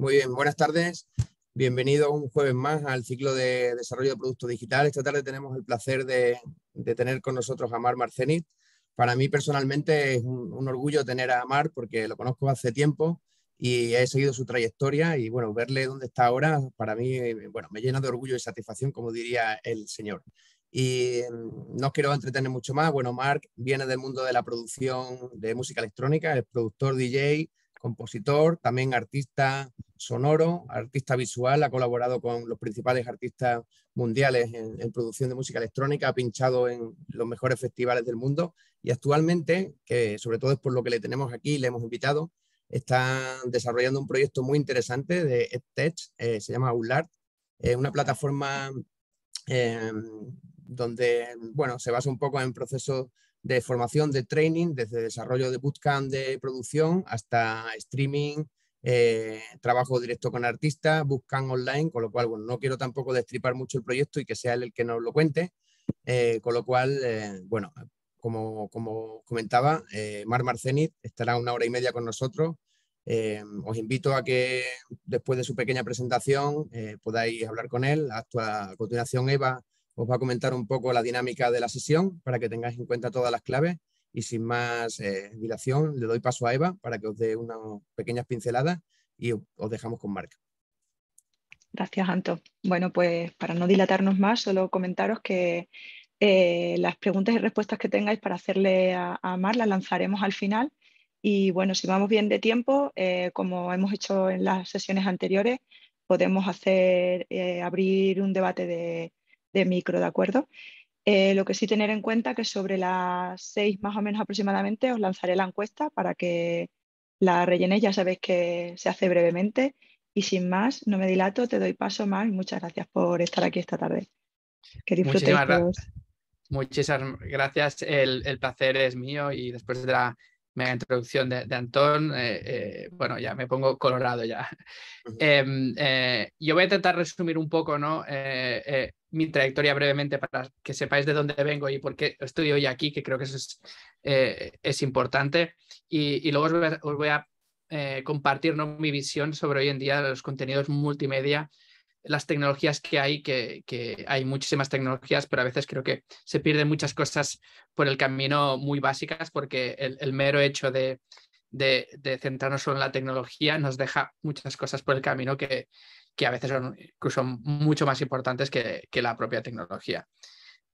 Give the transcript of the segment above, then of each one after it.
Muy bien, buenas tardes. Bienvenidos un jueves más al ciclo de desarrollo de productos digitales. Esta tarde tenemos el placer de, tener con nosotros a Mar Marcenit. Para mí personalmente es un, orgullo tener a Mar porque lo conozco hace tiempo y he seguido su trayectoria y bueno, verle dónde está ahora para mí, eh, bueno, me llena de orgullo y satisfacción, como diría el señor. Y eh, no os quiero entretener mucho más. Bueno, Marc viene del mundo de la producción de música electrónica, es productor, DJ, compositor, también artista sonoro, artista visual, ha colaborado con los principales artistas mundiales en, producción de música electrónica, ha pinchado en los mejores festivales del mundo y actualmente, que sobre todo es por lo que le tenemos aquí, le hemos invitado, está desarrollando un proyecto muy interesante de EdTech, eh, se llama ULART, una plataforma em, donde bueno, se basa un poco en procesos de formación, de training, desde desarrollo de bootcamp de producción hasta streaming, eh, trabajo directo con artistas, bootcamp online, con lo cual, no quiero tampoco destripar mucho el proyecto y que sea él el que nos lo cuente, eh, con lo cual, eh, bueno, como, como comentaba, Mar Marcenit estará una hora y media con nosotros. os invito a que después de su pequeña presentación podáis hablar con él. a continuación, Eva os va a comentar un poco la dinámica de la sesión para que tengáis en cuenta todas las claves y sin más eh, dilación le doy paso a Eva para que os dé unas pequeñas pinceladas y os dejamos con Marca. Gracias, Anto. Bueno, pues para no dilatarnos más, solo comentaros que eh, las preguntas y respuestas que tengáis para hacerle a, Mar las lanzaremos al final. Y bueno, si vamos bien de tiempo, eh, como hemos hecho en las sesiones anteriores, podemos hacer, abrir un debate de, de micro, ¿de acuerdo? Eh, lo que sí tener en cuenta que sobre las seis más o menos aproximadamente os lanzaré la encuesta para que la rellenéis, ya sabéis que se hace brevemente. Y sin más, no me dilato, te doy paso más. Muchas gracias por estar aquí esta tarde. Que disfrutéis Muchísimas, gracias, el, el, placer es mío y después de la mega introducción de, Antón, eh, eh, bueno, ya me pongo colorado ya. Em, eh, yo voy a intentar resumir un poco ¿no? mi trayectoria brevemente para que sepáis de dónde vengo y por qué estoy hoy aquí, que creo que eso es, es importante. Y, y, luego os voy a, compartir ¿no? mi visión sobre hoy en día los contenidos multimedia las tecnologías que hay, que, que, hay muchísimas tecnologías, pero a veces creo que se pierden muchas cosas por el camino muy básicas, porque el, mero hecho de, de, de, centrarnos solo en la tecnología nos deja muchas cosas por el camino que, que a veces son incluso mucho más importantes que, que la propia tecnología.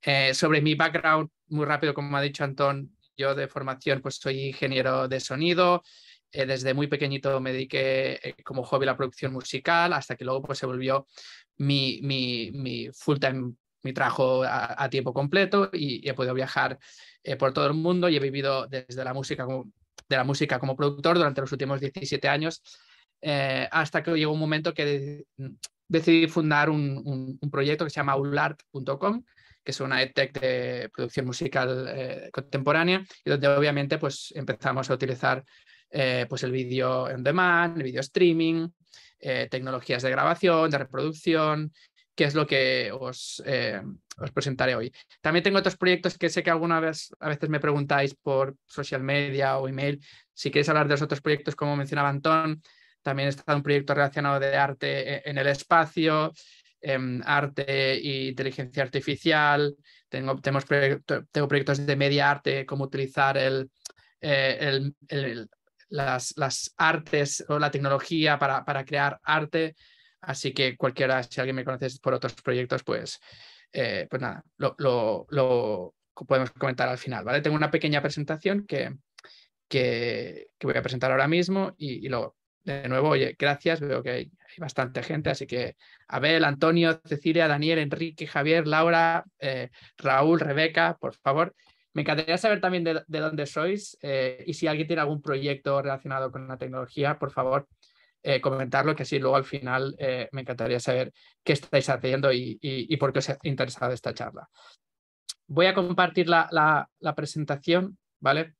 Eh, sobre mi background, muy rápido, como ha dicho Antón, yo de formación pues soy ingeniero de sonido, eh, desde muy pequeñito me dediqué eh, como hobby a la producción musical, hasta que luego pues, se volvió mi, mi, full time, mi trabajo a, tiempo completo y, he podido viajar eh, por todo el mundo y he vivido desde la música como, de la música como productor durante los últimos 17 años, hasta que llegó un momento que decidí fundar un, proyecto que se llama ulart.com, que es una edtech de producción musical contemporánea, y donde obviamente pues, empezamos a utilizar eh, pues el vídeo on demand, el vídeo streaming, eh, tecnologías de grabación, de reproducción, que es lo que eh, os, presentaré hoy. También tengo otros proyectos que sé que alguna vez a veces me preguntáis por social media o email. Si queréis hablar de los otros proyectos, como mencionaba Antón, también está un proyecto relacionado de arte e-, en el espacio, em, arte e inteligencia artificial. Tengo, tenemos tengo proyectos de media arte, cómo utilizar el, el, las, artes o la tecnología para, crear arte. Así que cualquiera, si alguien me conoce por otros proyectos, pues, eh, pues nada, lo, lo, podemos comentar al final, ¿vale? Tengo una pequeña presentación que, que, voy a presentar ahora mismo y, luego, de nuevo, oye, gracias, veo que hay, bastante gente, así que Abel, Antonio, Cecilia, Daniel, Enrique, Javier, Laura, eh, Raúl, Rebeca, por favor, me encantaría saber también de, dónde sois eh, y si alguien tiene algún proyecto relacionado con la tecnología, por favor, eh, comentarlo, que así luego al final eh, me encantaría saber qué estáis haciendo y, por qué os ha interesado esta charla. Voy a compartir la, la, presentación, ¿vale?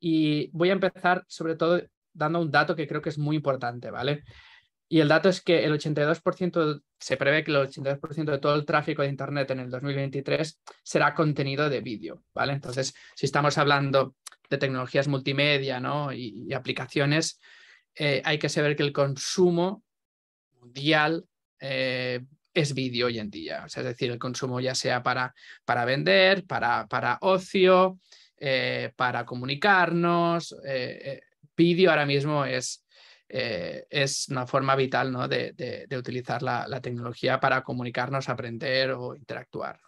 Y voy a empezar sobre todo dando un dato que creo que es muy importante, ¿vale? Y el dato es que el 82%, se prevé que el 82% de todo el tráfico de Internet en el 2023 será contenido de vídeo, ¿vale? Entonces, si estamos hablando de tecnologías multimedia ¿no? y, aplicaciones, eh, hay que saber que el consumo mundial eh, es vídeo hoy en día. es decir, el consumo ya sea para, para vender, para, para ocio, eh, para comunicarnos. vídeo ahora mismo es eh, es una forma vital de, utilizar la, tecnología para comunicarnos, aprender o interactuar.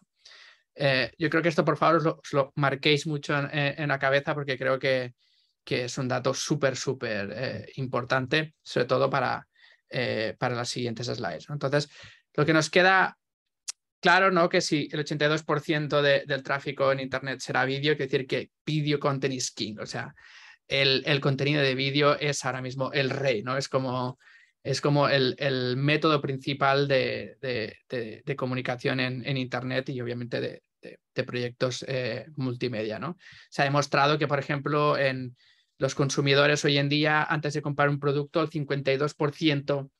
Eh, yo creo que esto, por favor, os lo, marquéis mucho eh, en, la cabeza porque creo que, es un dato súper, súper importante, sobre todo para, las siguientes slides. Entonces, lo que nos queda claro, ¿no? Que si el 82% del tráfico en Internet será vídeo, quiere decir que video content is king, o sea, el, contenido de vídeo es ahora mismo el rey, ¿no? Es como, es como el, método principal de, comunicación en, Internet y obviamente de, proyectos eh, multimedia, ¿no? Se ha demostrado que, por ejemplo, en los consumidores hoy en día, antes de comprar un producto, el 52%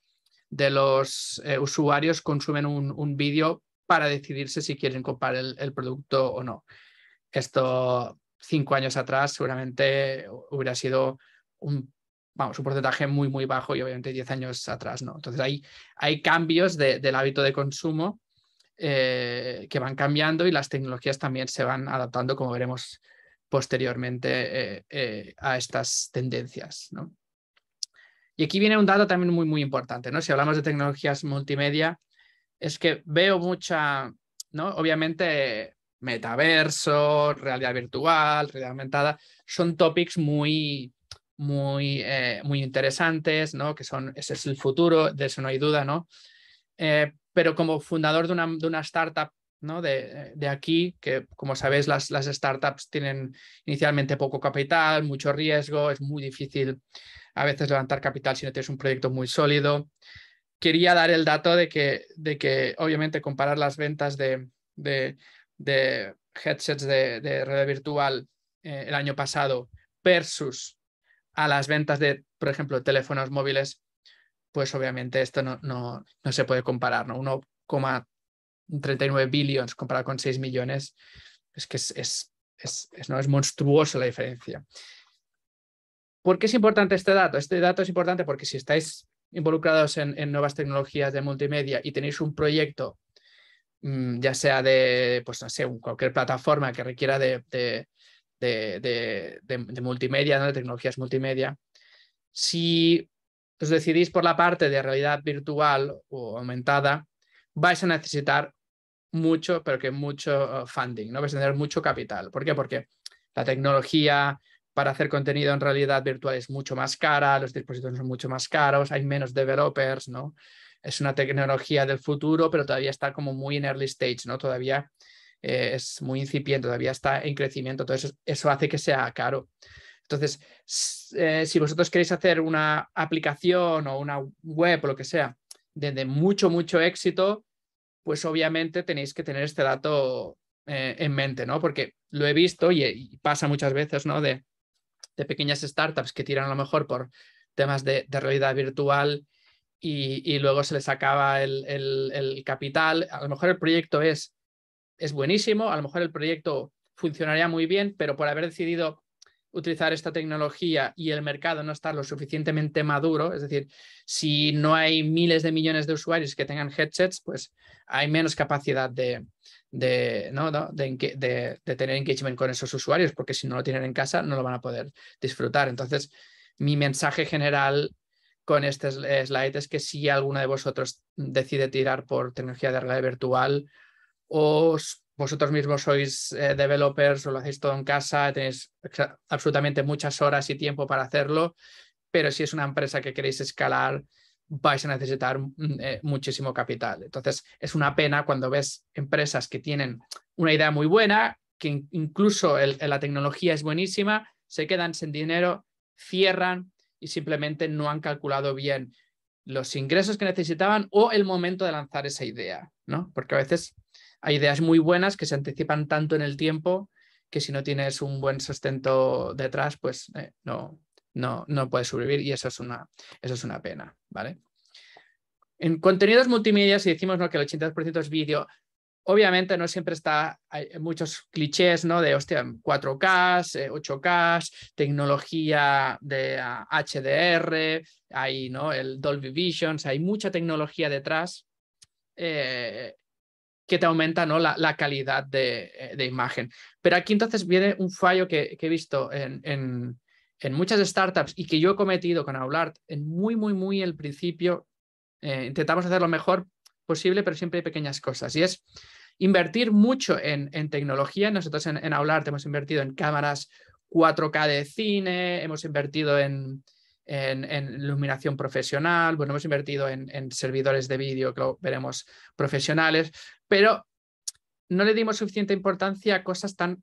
de los eh, usuarios consumen un, vídeo para decidirse si quieren comprar el, producto o no. Esto cinco años atrás seguramente hubiera sido un, vamos, un porcentaje muy, muy bajo y obviamente diez años atrás no. Entonces hay, hay cambios del hábito de consumo eh, que van cambiando y las tecnologías también se van adaptando, como veremos posteriormente, eh, eh, a estas tendencias. ¿no? Y aquí viene un dato también muy, muy importante. ¿no? Si hablamos de tecnologías multimedia, es que veo mucha, ¿no? obviamente metaverso, realidad virtual, realidad aumentada, son topics muy, muy, eh, muy interesantes, ¿no? Que son, ese es el futuro, de eso no hay duda, ¿no? Eh, pero como fundador de una, startup, ¿no? De, aquí, que como sabéis, las, las startups tienen inicialmente poco capital, mucho riesgo, es muy difícil a veces levantar capital si no tienes un proyecto muy sólido. Quería dar el dato de que, de que obviamente, comparar las ventas de de headsets de, red virtual eh, el año pasado versus a las ventas de, por ejemplo, teléfonos móviles, pues obviamente esto no, no, no se puede comparar, ¿no? 1,39 billions comparado con 6 millones, es que es, es, ¿no? es monstruosa la diferencia. ¿Por qué es importante este dato? Este dato es importante porque si estáis involucrados en, en nuevas tecnologías de multimedia y tenéis un proyecto Mm, ya sea de, pues no sé, cualquier plataforma que requiera de, de, de, de multimedia, ¿no? de tecnologías multimedia. Si os decidís por la parte de realidad virtual o aumentada, vais a necesitar mucho, pero que mucho uh, funding, ¿no? Vais a tener mucho capital. ¿Por qué? Porque la tecnología para hacer contenido en realidad virtual es mucho más cara, los dispositivos son mucho más caros, hay menos developers, ¿no? es una tecnología del futuro, pero todavía está como muy en early stage, ¿no? Todavía eh, es muy incipiente, todavía está en crecimiento, Entonces, eso, hace que sea caro. Entonces, eh, si vosotros queréis hacer una aplicación o una web o lo que sea de, mucho, mucho éxito, pues obviamente tenéis que tener este dato eh, en mente, ¿no? Porque lo he visto y, pasa muchas veces, ¿no? De, de, pequeñas startups que tiran a lo mejor por temas de, de realidad virtual y, luego se les acaba el, capital. A lo mejor el proyecto es, buenísimo, a lo mejor el proyecto funcionaría muy bien, pero por haber decidido utilizar esta tecnología y el mercado no estar lo suficientemente maduro, es decir, si no hay miles de millones de usuarios que tengan headsets, pues hay menos capacidad de, de, ¿no? de tener engagement con esos usuarios, porque si no lo tienen en casa no lo van a poder disfrutar. Entonces, mi mensaje general con este eh, slide es que si alguna de vosotros decide tirar por tecnología de realidad virtual o vosotros mismos sois eh, developers o lo hacéis todo en casa, tenéis absolutamente muchas horas y tiempo para hacerlo, pero si es una empresa que queréis escalar, vais a necesitar mm, eh, muchísimo capital. Entonces, es una pena cuando ves empresas que tienen una idea muy buena, que incluso la tecnología es buenísima, se quedan sin dinero, cierran, y simplemente no han calculado bien los ingresos que necesitaban o el momento de lanzar esa idea, ¿no? Porque a veces hay ideas muy buenas que se anticipan tanto en el tiempo que si no tienes un buen sustento detrás, pues eh, no, no, no puedes sobrevivir y eso es una, eso es una pena, ¿vale? En contenidos multimedia, si decimos que el 80% es vídeo, obviamente no siempre está, hay muchos clichés, ¿no? De, hostia, 4K, 8K, eh, tecnología de HDR, ah, hay, ¿no? El Dolby Visions, hay mucha tecnología detrás eh, que te aumenta, ¿no? La, la calidad de, eh, de, imagen. Pero aquí entonces viene un fallo que, he visto en, en, muchas startups y que yo he cometido con Aulart en muy, muy, muy el principio. intentamos hacerlo mejor, posible, pero siempre hay pequeñas cosas. Y es invertir mucho en, tecnología. Nosotros en, en hemos invertido en cámaras 4K de cine, hemos invertido en, en, iluminación profesional, bueno, hemos invertido en, servidores de vídeo, que veremos profesionales, pero no le dimos suficiente importancia a cosas tan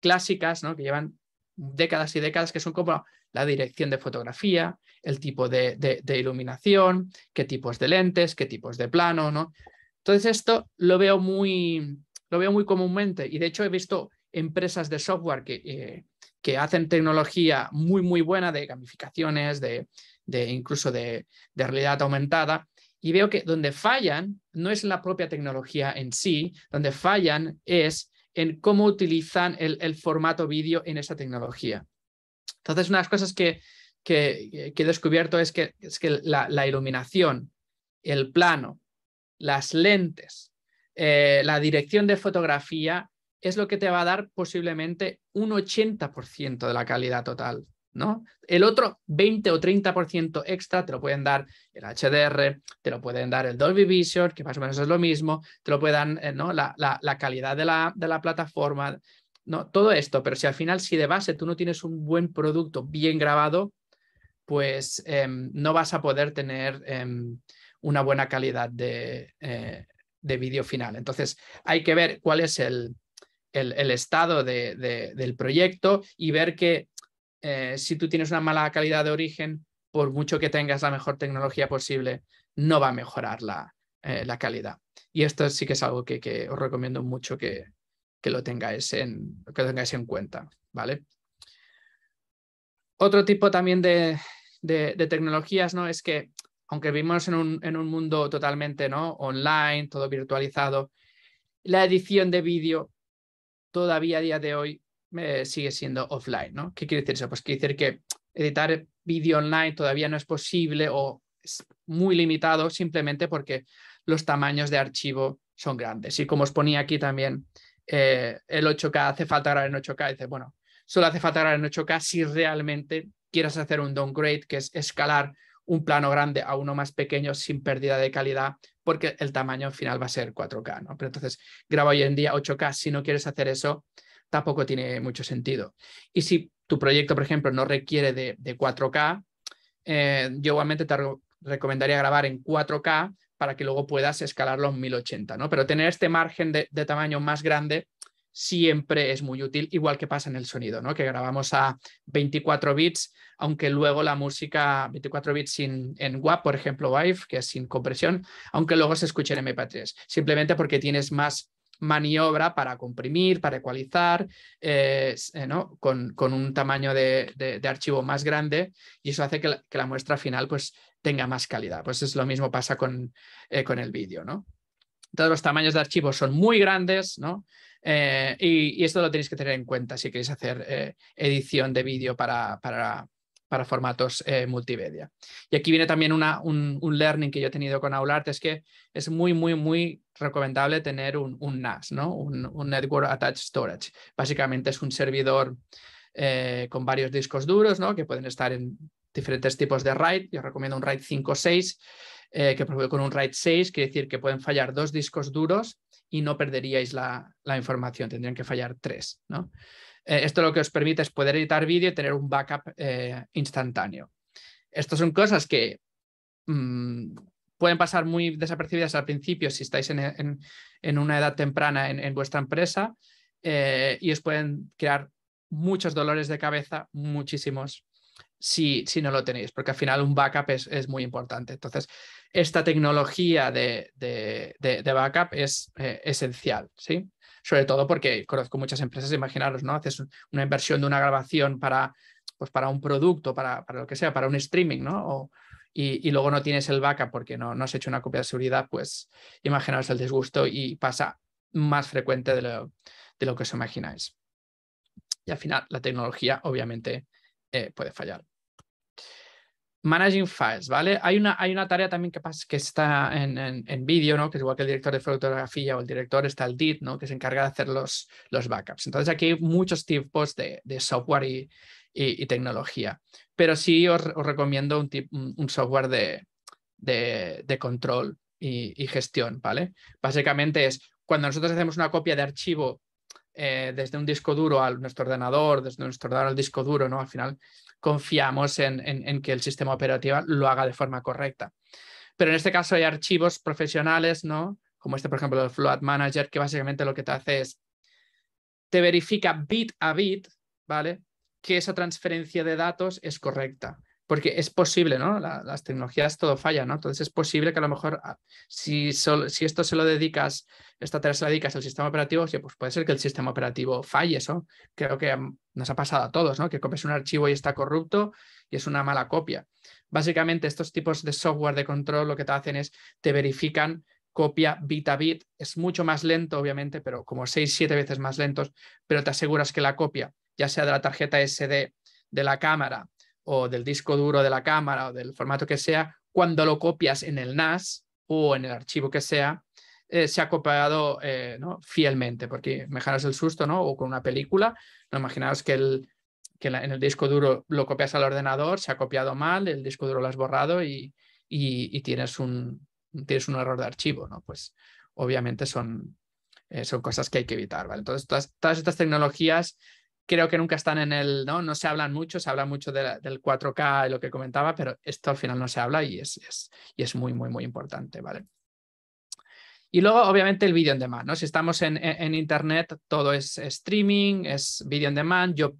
clásicas, ¿no? Que llevan décadas y décadas, que son como la dirección de fotografía, el tipo de, iluminación, qué tipos de lentes, qué tipos de plano, ¿no? Entonces esto lo veo muy, lo veo muy comúnmente y de hecho he visto empresas de software que, eh, que hacen tecnología muy, muy buena de gamificaciones, de, de incluso de, de realidad aumentada, y veo que donde fallan no es la propia tecnología en sí, donde fallan es en cómo utilizan el, el formato vídeo en esa tecnología. Entonces, una de las cosas que, que, he descubierto es que, es que la, iluminación, el plano, las lentes, eh, la dirección de fotografía es lo que te va a dar posiblemente un 80% de la calidad total. ¿no? El otro 20 o 30% extra te lo pueden dar el HDR, te lo pueden dar el Dolby Vision, que más o menos es lo mismo, te lo pueden dar eh, ¿no? la, la, la, calidad de la, de la plataforma, ¿no? todo esto. Pero si al final, si de base tú no tienes un buen producto bien grabado, pues em, no vas a poder tener em, una buena calidad eh, de, vídeo final. Entonces, hay que ver cuál es el, estado del proyecto y ver que eh, si tú tienes una mala calidad de origen, por mucho que tengas la mejor tecnología posible, no va a mejorar la, eh, calidad. Y esto sí que es algo que, os recomiendo mucho que, que, lo tengáis en, que tengáis en cuenta, ¿vale? Otro tipo también de, de, tecnologías, ¿no? Es que aunque vivimos en un, en un, mundo totalmente ¿no? online, todo virtualizado, la edición de vídeo todavía a día de hoy eh, sigue siendo offline, ¿no? ¿Qué quiere decir eso? Pues quiere decir que editar vídeo online todavía no es posible o es muy limitado simplemente porque los tamaños de archivo son grandes. Y como os ponía aquí también, eh, el 8K hace falta grabar en 8K. Dice, bueno, solo hace falta grabar en 8K si realmente quieras hacer un downgrade, que es escalar un plano grande a uno más pequeño sin pérdida de calidad, porque el tamaño final va a ser 4K, ¿no? Pero entonces graba hoy en día 8K, si no quieres hacer eso, tampoco tiene mucho sentido. Y si tu proyecto, por ejemplo, no requiere de, 4K, eh, yo igualmente te recomendaría grabar en 4K para que luego puedas escalarlo en 1080, ¿no? Pero tener este margen de, de tamaño más grande siempre es muy útil, igual que pasa en el sonido, ¿no? que grabamos a 24 bits, aunque luego la música 24 bits sin, en WAP, por ejemplo, WIFE, que es sin compresión, aunque luego se escuche en MP3, simplemente porque tienes más maniobra para comprimir, para ecualizar, eh, eh, ¿no? con, un tamaño de, archivo más grande y eso hace que la, muestra final pues, tenga más calidad. Pues es lo mismo pasa con, eh, el vídeo. ¿no? Todos los tamaños de archivos son muy grandes, ¿no? Eh, y, esto lo tenéis que tener en cuenta si queréis hacer eh, edición de vídeo para, formatos eh, multimedia. Y aquí viene también una, un, learning que yo he tenido con AulArt, es que es muy, muy, muy recomendable tener un, NAS, ¿no? Un, Network Attached Storage. Básicamente es un servidor con varios discos duros ¿no? que pueden estar en diferentes tipos de RAID. Yo recomiendo un RAID 5 o 6. que con un RAID 6, quiere decir que pueden fallar dos discos duros y no perderíais la, información, tendrían que fallar tres. ¿no? Eh, esto lo que os permite es poder editar vídeo y tener un backup eh, instantáneo. Estas son cosas que mm, pueden pasar muy desapercibidas al principio si estáis en, una edad temprana en, vuestra empresa eh, y os pueden crear muchos dolores de cabeza, muchísimos, si, no lo tenéis, porque al final un backup es, muy importante. Entonces, esta tecnología de, backup es eh, esencial, ¿sí? Sobre todo porque conozco muchas empresas, imaginaros, ¿no? Haces una inversión de una grabación para, pues para un producto, para, para lo que sea, para un streaming, ¿no? y, luego no tienes el backup porque no, no has hecho una copia de seguridad, pues imaginaos el disgusto y pasa más frecuente de lo, que os imagináis. Y al final la tecnología obviamente eh, puede fallar. Managing Files, ¿vale? Hay una, hay una tarea también que, pasa, que está en, en, en vídeo, ¿no? Que es igual que el director de fotografía o el director, está el DIT, ¿no? Que se encarga de hacer los, los backups. Entonces aquí hay muchos tipos de, de software y, y, tecnología. Pero sí os, recomiendo un, un software de, de, de control y, y, gestión, ¿vale? Básicamente es cuando nosotros hacemos una copia de archivo eh, desde un disco duro a nuestro ordenador, desde nuestro ordenador al disco duro, ¿no? Al final confiamos en, que el sistema operativo lo haga de forma correcta. Pero en este caso hay archivos profesionales, ¿no? Como este, por ejemplo, el Float Manager, que básicamente lo que te hace es, te verifica bit a bit, ¿vale? Que esa transferencia de datos es correcta porque es posible, ¿no? las tecnologías todo falla, ¿no? Entonces es posible que a lo mejor ah, si, si esto se lo dedicas, esta tarea se la dedicas al sistema operativo, pues puede ser que el sistema operativo falle, eso creo que mm, nos ha pasado a todos, ¿no? Que copies un archivo y está corrupto y es una mala copia. Básicamente estos tipos de software de control lo que te hacen es te verifican copia bit a bit, es mucho más lento obviamente, pero como 6, 7 veces más lentos, pero te aseguras que la copia, ya sea de la tarjeta SD, de la cámara, o del disco duro de la cámara o del formato que sea, cuando lo copias en el NAS o en el archivo que sea, eh, se ha copiado eh, ¿no? fielmente, porque imaginaos el susto, ¿no? O con una película, no imaginaos que, el, que en el disco duro lo copias al ordenador, se ha copiado mal, el disco duro lo has borrado y, tienes, un, tienes un error de archivo, ¿no? Pues obviamente son, eh, son cosas que hay que evitar, ¿vale? Entonces, todas estas tecnologías creo que nunca están en el, ¿no? No se hablan mucho, se habla mucho del 4K y lo que comentaba, pero esto al final no se habla y es, y es muy, muy, muy importante, ¿vale? Y luego, obviamente, el vídeo en demand, ¿no? Si estamos en, internet, todo es streaming, es vídeo en demand, yo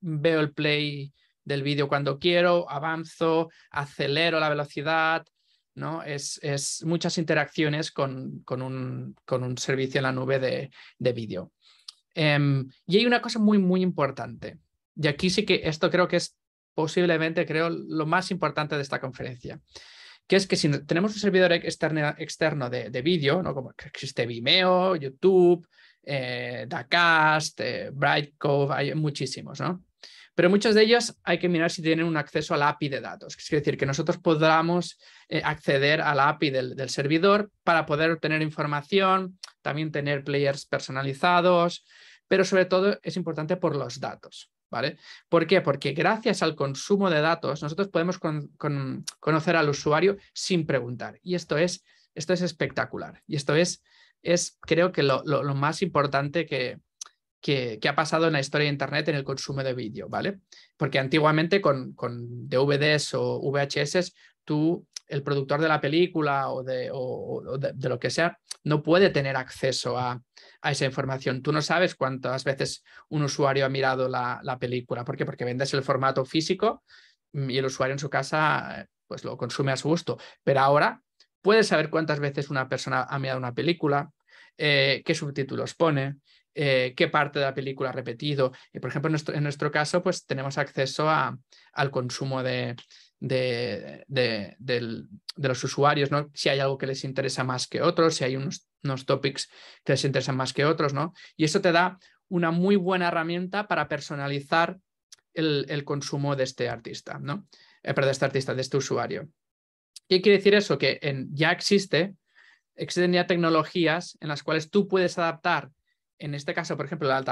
veo el play del vídeo cuando quiero, avanzo, acelero la velocidad, ¿no? Es, muchas interacciones con, un, con, un, servicio en la nube de, de vídeo. Em, y hay una cosa muy, muy importante. Y aquí sí que esto creo que es posiblemente, creo, lo más importante de esta conferencia, que es que si tenemos un servidor externo, de, de vídeo, ¿no? como existe Vimeo, YouTube, eh, Dacast, eh, Brightcove, hay muchísimos, ¿no? Pero muchos de ellos hay que mirar si tienen un acceso a la API de datos. Es decir, que nosotros podamos eh, acceder a la API del, servidor para poder obtener información, también tener players personalizados, pero sobre todo es importante por los datos. ¿Vale? ¿Por qué? Porque gracias al consumo de datos nosotros podemos conocer al usuario sin preguntar. Y esto es, esto es espectacular. Y esto es, es creo que lo más importante que, que, ha pasado en la historia de Internet en el consumo de vídeo, ¿vale? Porque antiguamente con, con DVDs o VHS, tú, el productor de la película o de, lo que sea, no puede tener acceso a, esa información. Tú no sabes cuántas veces un usuario ha mirado la, película. ¿Por qué? Porque vendes el formato físico y el usuario en su casa pues lo consume a su gusto. Pero ahora puedes saber cuántas veces una persona ha mirado una película, eh, qué subtítulos pone, eh, qué parte de la película ha repetido. Y por ejemplo, en nuestro, caso, pues tenemos acceso al consumo de, los usuarios, ¿no? Si hay algo que les interesa más que otros, si hay unos, topics que les interesan más que otros, ¿no? Y eso te da una muy buena herramienta para personalizar el, consumo de este artista, ¿no? Eh, de este artista, de este usuario. ¿Qué quiere decir eso? Que en, ya existe, existen ya tecnologías en las cuales tú puedes adaptar en este caso, por ejemplo, la,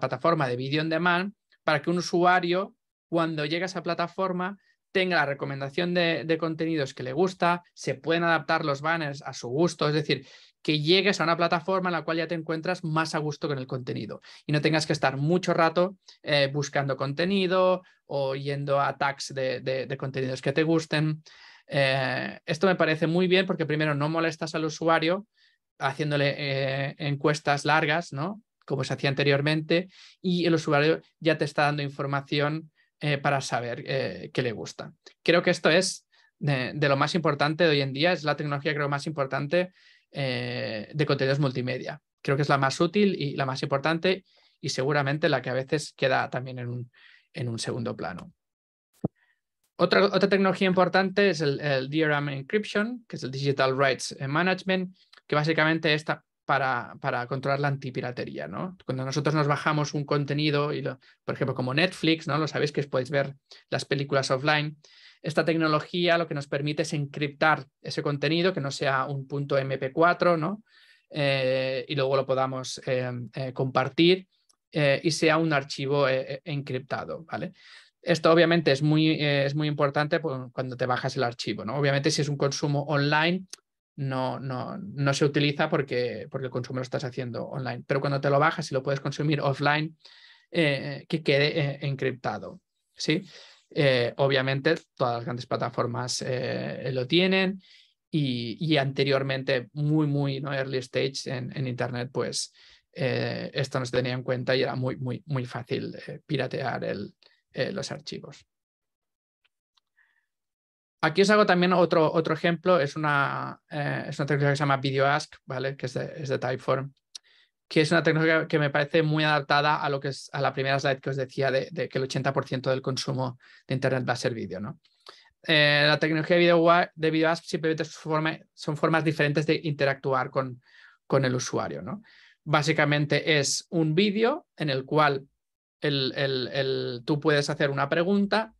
plataforma de video on demand, para que un usuario, cuando llegue a esa plataforma, tenga la recomendación de, contenidos que le gusta, se pueden adaptar los banners a su gusto, es decir, que llegues a una plataforma en la cual ya te encuentras más a gusto con el contenido y no tengas que estar mucho rato eh, buscando contenido o yendo a tags de, contenidos que te gusten. Eh, esto me parece muy bien porque primero no molestas al usuario, haciéndole eh, encuestas largas, ¿no? como se hacía anteriormente, y el usuario ya te está dando información eh, para saber eh, qué le gusta. Creo que esto es de, lo más importante hoy en día, es la tecnología creo más importante de contenidos multimedia. Creo que es la más útil y la más importante y seguramente la que a veces queda también en un, segundo plano. Otra, tecnología importante es el, el, DRM Encryption, que es el Digital Rights Management, que básicamente está para, para, controlar la antipiratería, ¿no? Cuando nosotros nos bajamos un contenido, y lo, por ejemplo, como Netflix, ¿no? Lo sabéis que podéis ver las películas offline. Esta tecnología lo que nos permite es encriptar ese contenido, que no sea un punto MP4, ¿no? Eh, y luego lo podamos eh, eh, compartir y sea un archivo encriptado, ¿vale? Esto obviamente es muy, es muy importante cuando te bajas el archivo, ¿no? Obviamente si es un consumo online, no, se utiliza porque, porque el consumo lo estás haciendo online. Pero cuando te lo bajas y lo puedes consumir offline, eh, que quede eh, encriptado. ¿sí? Eh, obviamente, todas las grandes plataformas lo tienen y, anteriormente, muy, muy ¿no? early stage en, Internet, pues esto no se tenía en cuenta y era muy, muy, muy fácil piratear los archivos. Aquí os hago también otro, otro ejemplo, es una, eh, es una tecnología que se llama VideoAsk, ¿vale? que es de, Typeform, que es una tecnología que me parece muy adaptada a lo que es a la primera slide que os decía de, que el 80% del consumo de Internet va a ser vídeo. ¿no? Eh, la tecnología de, video, de VideoAsk simplemente son formas diferentes de interactuar con, con el usuario. ¿no? Básicamente es un vídeo en el cual el, el, el, tú puedes hacer una pregunta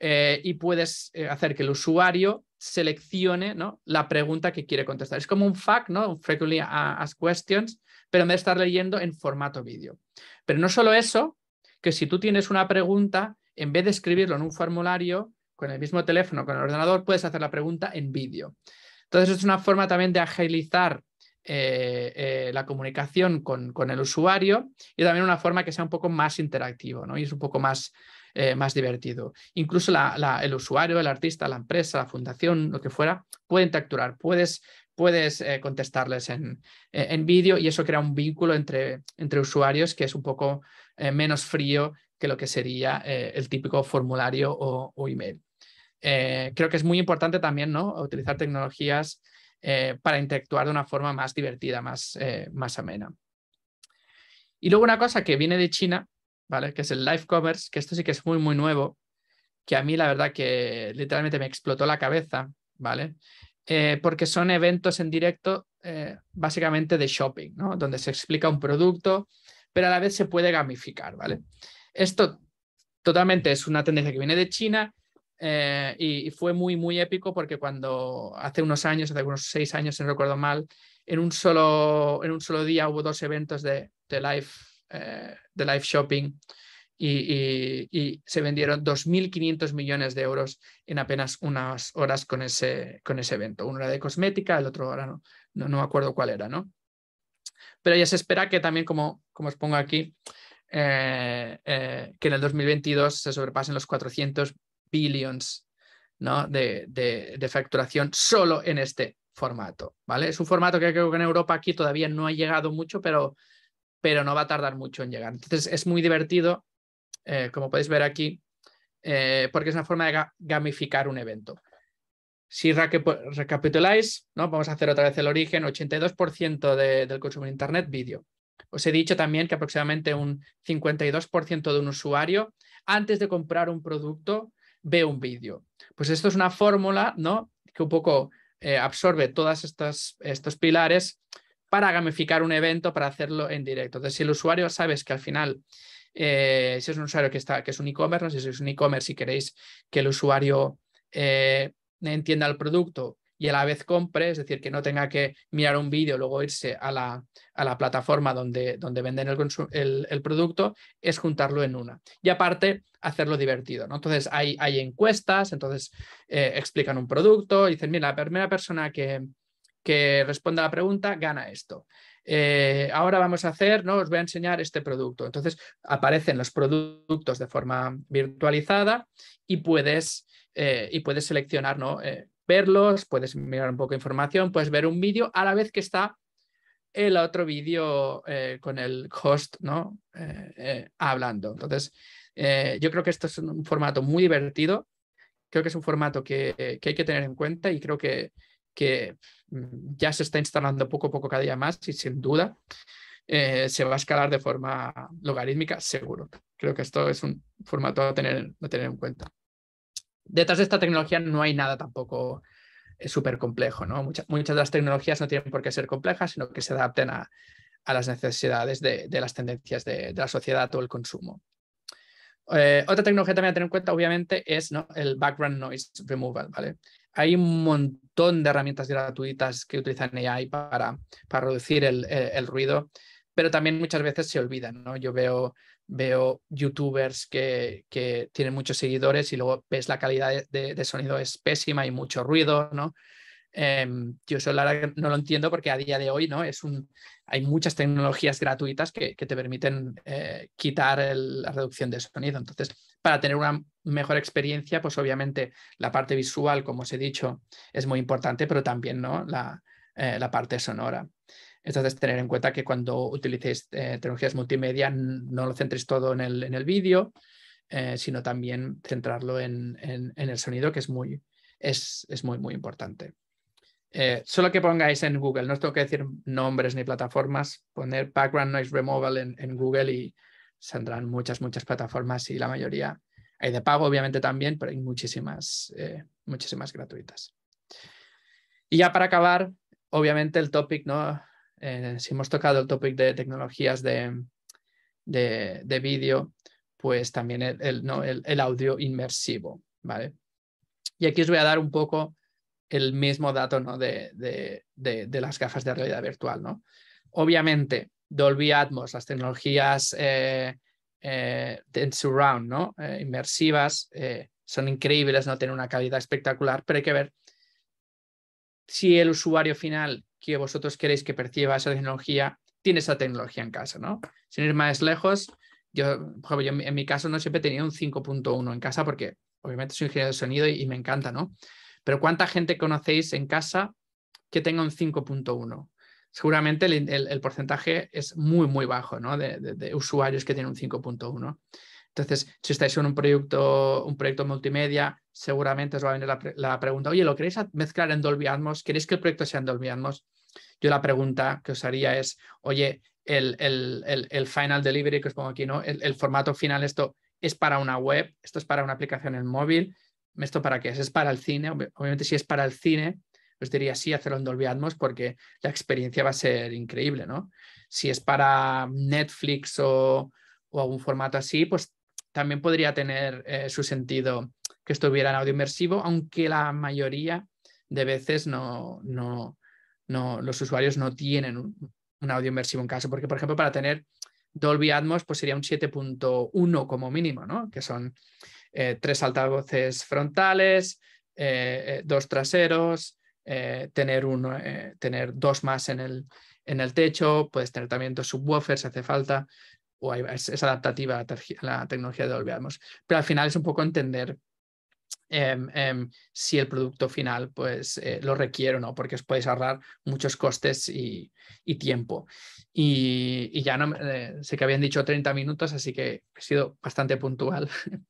eh, y puedes eh, hacer que el usuario seleccione ¿no? la pregunta que quiere contestar. Es como un FAQ, ¿no? Frequently Asked Questions, pero en vez de estar leyendo en formato vídeo. Pero no solo eso, que si tú tienes una pregunta, en vez de escribirlo en un formulario, con el mismo teléfono, con el ordenador, puedes hacer la pregunta en vídeo. Entonces, es una forma también de agilizar eh, la comunicación con, con, el usuario y también una forma que sea un poco más interactivo ¿no? y es un poco más eh, más divertido. Incluso el usuario, el artista, la empresa, la fundación, lo que fuera, pueden interactuar, puedes, puedes eh, contestarles eh, en, vídeo y eso crea un vínculo entre, entre usuarios que es un poco menos frío que lo que sería el típico formulario o, email. creo que es muy importante también ¿no? utilizar tecnologías para interactuar de una forma más divertida, más, más amena. Y luego una cosa que viene de China ¿vale? Que es el live commerce, que esto sí que es muy, muy nuevo, que a mí la verdad que literalmente me explotó la cabeza, ¿vale? Eh, porque son eventos en directo eh, básicamente de shopping, ¿no? Donde se explica un producto, pero a la vez se puede gamificar, ¿vale? Esto totalmente es una tendencia que viene de China eh, y, fue muy, muy épico porque cuando hace unos años, hace unos seis años, si no recuerdo mal, en un solo, en un solo día hubo dos eventos de, de live eh, de live shopping y, se vendieron 2.500 millones de euros en apenas unas horas con ese, con ese evento. Uno era de cosmética, el otro ahora no, no, me acuerdo cuál era, ¿no? Pero ya se espera que también, como, como os pongo aquí, eh, eh, que en el 2022 se sobrepasen los 400 billions ¿no? de, de, facturación solo en este formato. ¿vale? Es un formato que creo que en Europa aquí todavía no ha llegado mucho, pero pero no va a tardar mucho en llegar. Entonces es muy divertido, eh, como podéis ver aquí, eh, porque es una forma de gamificar un evento. Si pues, recapituláis, ¿no? vamos a hacer otra vez el origen, 82% del consumo de Internet, vídeo. Os he dicho también que aproximadamente un 52% de un usuario, antes de comprar un producto, ve un vídeo. Pues esto es una fórmula ¿no? que un poco eh, absorbe todos estos pilares para gamificar un evento, para hacerlo en directo. Entonces, si el usuario sabes que al final, eh, si es un usuario que, está, que es un e-commerce, si es un e-commerce y queréis que el usuario eh, entienda el producto y a la vez compre, es decir, que no tenga que mirar un vídeo, luego irse a la, a la plataforma donde, donde venden el, producto, es juntarlo en una. Y aparte, hacerlo divertido. ¿no? Entonces, hay, hay encuestas, entonces eh, explican un producto, dicen, mira, la primera persona que, que responda a la pregunta gana esto. Eh, ahora vamos a hacer, ¿no? os voy a enseñar este producto. Entonces aparecen los productos de forma virtualizada y puedes, eh, y puedes seleccionar, ¿no? Eh, verlos, puedes mirar un poco de información, puedes ver un vídeo a la vez que está el otro vídeo con el host ¿no? hablando. Entonces, yo creo que esto es un formato muy divertido, creo que es un formato que hay que tener en cuenta y creo que, que mm, ya se está instalando poco a poco cada día más y sin duda eh, se va a escalar de forma logarítmica, seguro. Creo que esto es un formato a tener, tener en cuenta. Detrás de esta tecnología no hay nada tampoco eh, súper complejo. ¿no? muchas de las tecnologías no tienen por qué ser complejas, sino que se adapten a, las necesidades de, las tendencias de, la sociedad o el consumo. Eh, otra tecnología también a tener en cuenta, obviamente, es el background noise removal, ¿vale? Hay un montón de herramientas gratuitas que utilizan AI para, para reducir el, ruido, pero también muchas veces se olvidan, ¿no? Yo veo, veo youtubers que, tienen muchos seguidores y luego ves la calidad de, de sonido es pésima y mucho ruido, ¿no? Em, yo eso no lo entiendo porque a día de hoy ¿no? es un, hay muchas tecnologías gratuitas que, te permiten eh, quitar la reducción de sonido. Entonces, para tener una mejor experiencia, pues obviamente la parte visual, como os he dicho, es muy importante, pero también ¿no? la, eh, parte sonora. Entonces, tener en cuenta que cuando utilicéis eh, tecnologías multimedia, no lo centréis todo en el, vídeo, sino también centrarlo en, el sonido, que es muy, es muy, muy importante. Eh, solo que pongáis en Google, no os tengo que decir nombres ni plataformas, poner Background Noise Removal en, Google y saldrán muchas, muchas plataformas y la mayoría hay de pago, obviamente también, pero hay muchísimas, eh, muchísimas gratuitas. Y ya para acabar, obviamente el topic, ¿no? Eh, si hemos tocado el topic de tecnologías de, de, vídeo, pues también el, ¿no? el, audio inmersivo, ¿vale? Y aquí os voy a dar un poco el mismo dato ¿no? de, las gafas de realidad virtual. ¿no? Obviamente, Dolby Atmos, las tecnologías eh, eh de surround, ¿no? Eh, inmersivas, eh, son increíbles, no tienen una calidad espectacular, pero hay que ver si el usuario final que vosotros queréis que perciba esa tecnología tiene esa tecnología en casa. ¿no? Sin ir más lejos, yo, en mi caso no siempre tenía un 5.1 en casa porque obviamente soy ingeniero de sonido y, y me encanta, ¿no? Pero ¿cuánta gente conocéis en casa que tenga un 5.1? Seguramente el, porcentaje es muy, muy bajo ¿no? de, usuarios que tienen un 5.1. Entonces, si estáis en un proyecto, un proyecto multimedia, seguramente os va a venir la, pregunta, oye, ¿lo queréis mezclar en Dolby Atmos? ¿Queréis que el proyecto sea en Dolby Atmos? Yo la pregunta que os haría es, oye, el, el final delivery que os pongo aquí, ¿no? El, formato final, esto es para una web, esto es para una aplicación en móvil, ¿Esto para qué es? ¿Es para el cine? Obviamente si es para el cine, pues diría sí, hacerlo en Dolby Atmos porque la experiencia va a ser increíble, ¿no? Si es para Netflix o, algún formato así, pues también podría tener eh, su sentido que estuviera en audio inmersivo, aunque la mayoría de veces no, no, no los usuarios no tienen un, audio inmersivo en caso. porque por ejemplo para tener Dolby Atmos pues sería un 7.1 como mínimo, ¿no? Que son eh, tres altavoces frontales, eh, eh, dos traseros, tener, uno, tener dos más en el, en el techo, puedes tener también dos subwoofers si hace falta, o es, adaptativa a la tecnología de Dolby Atmos. Pero al final es un poco entender Em, em, si el producto final pues eh, lo requiere o no, porque os podéis ahorrar muchos costes y, tiempo. Y, ya no, eh, sé que habían dicho 30 minutos, así que he sido bastante puntual.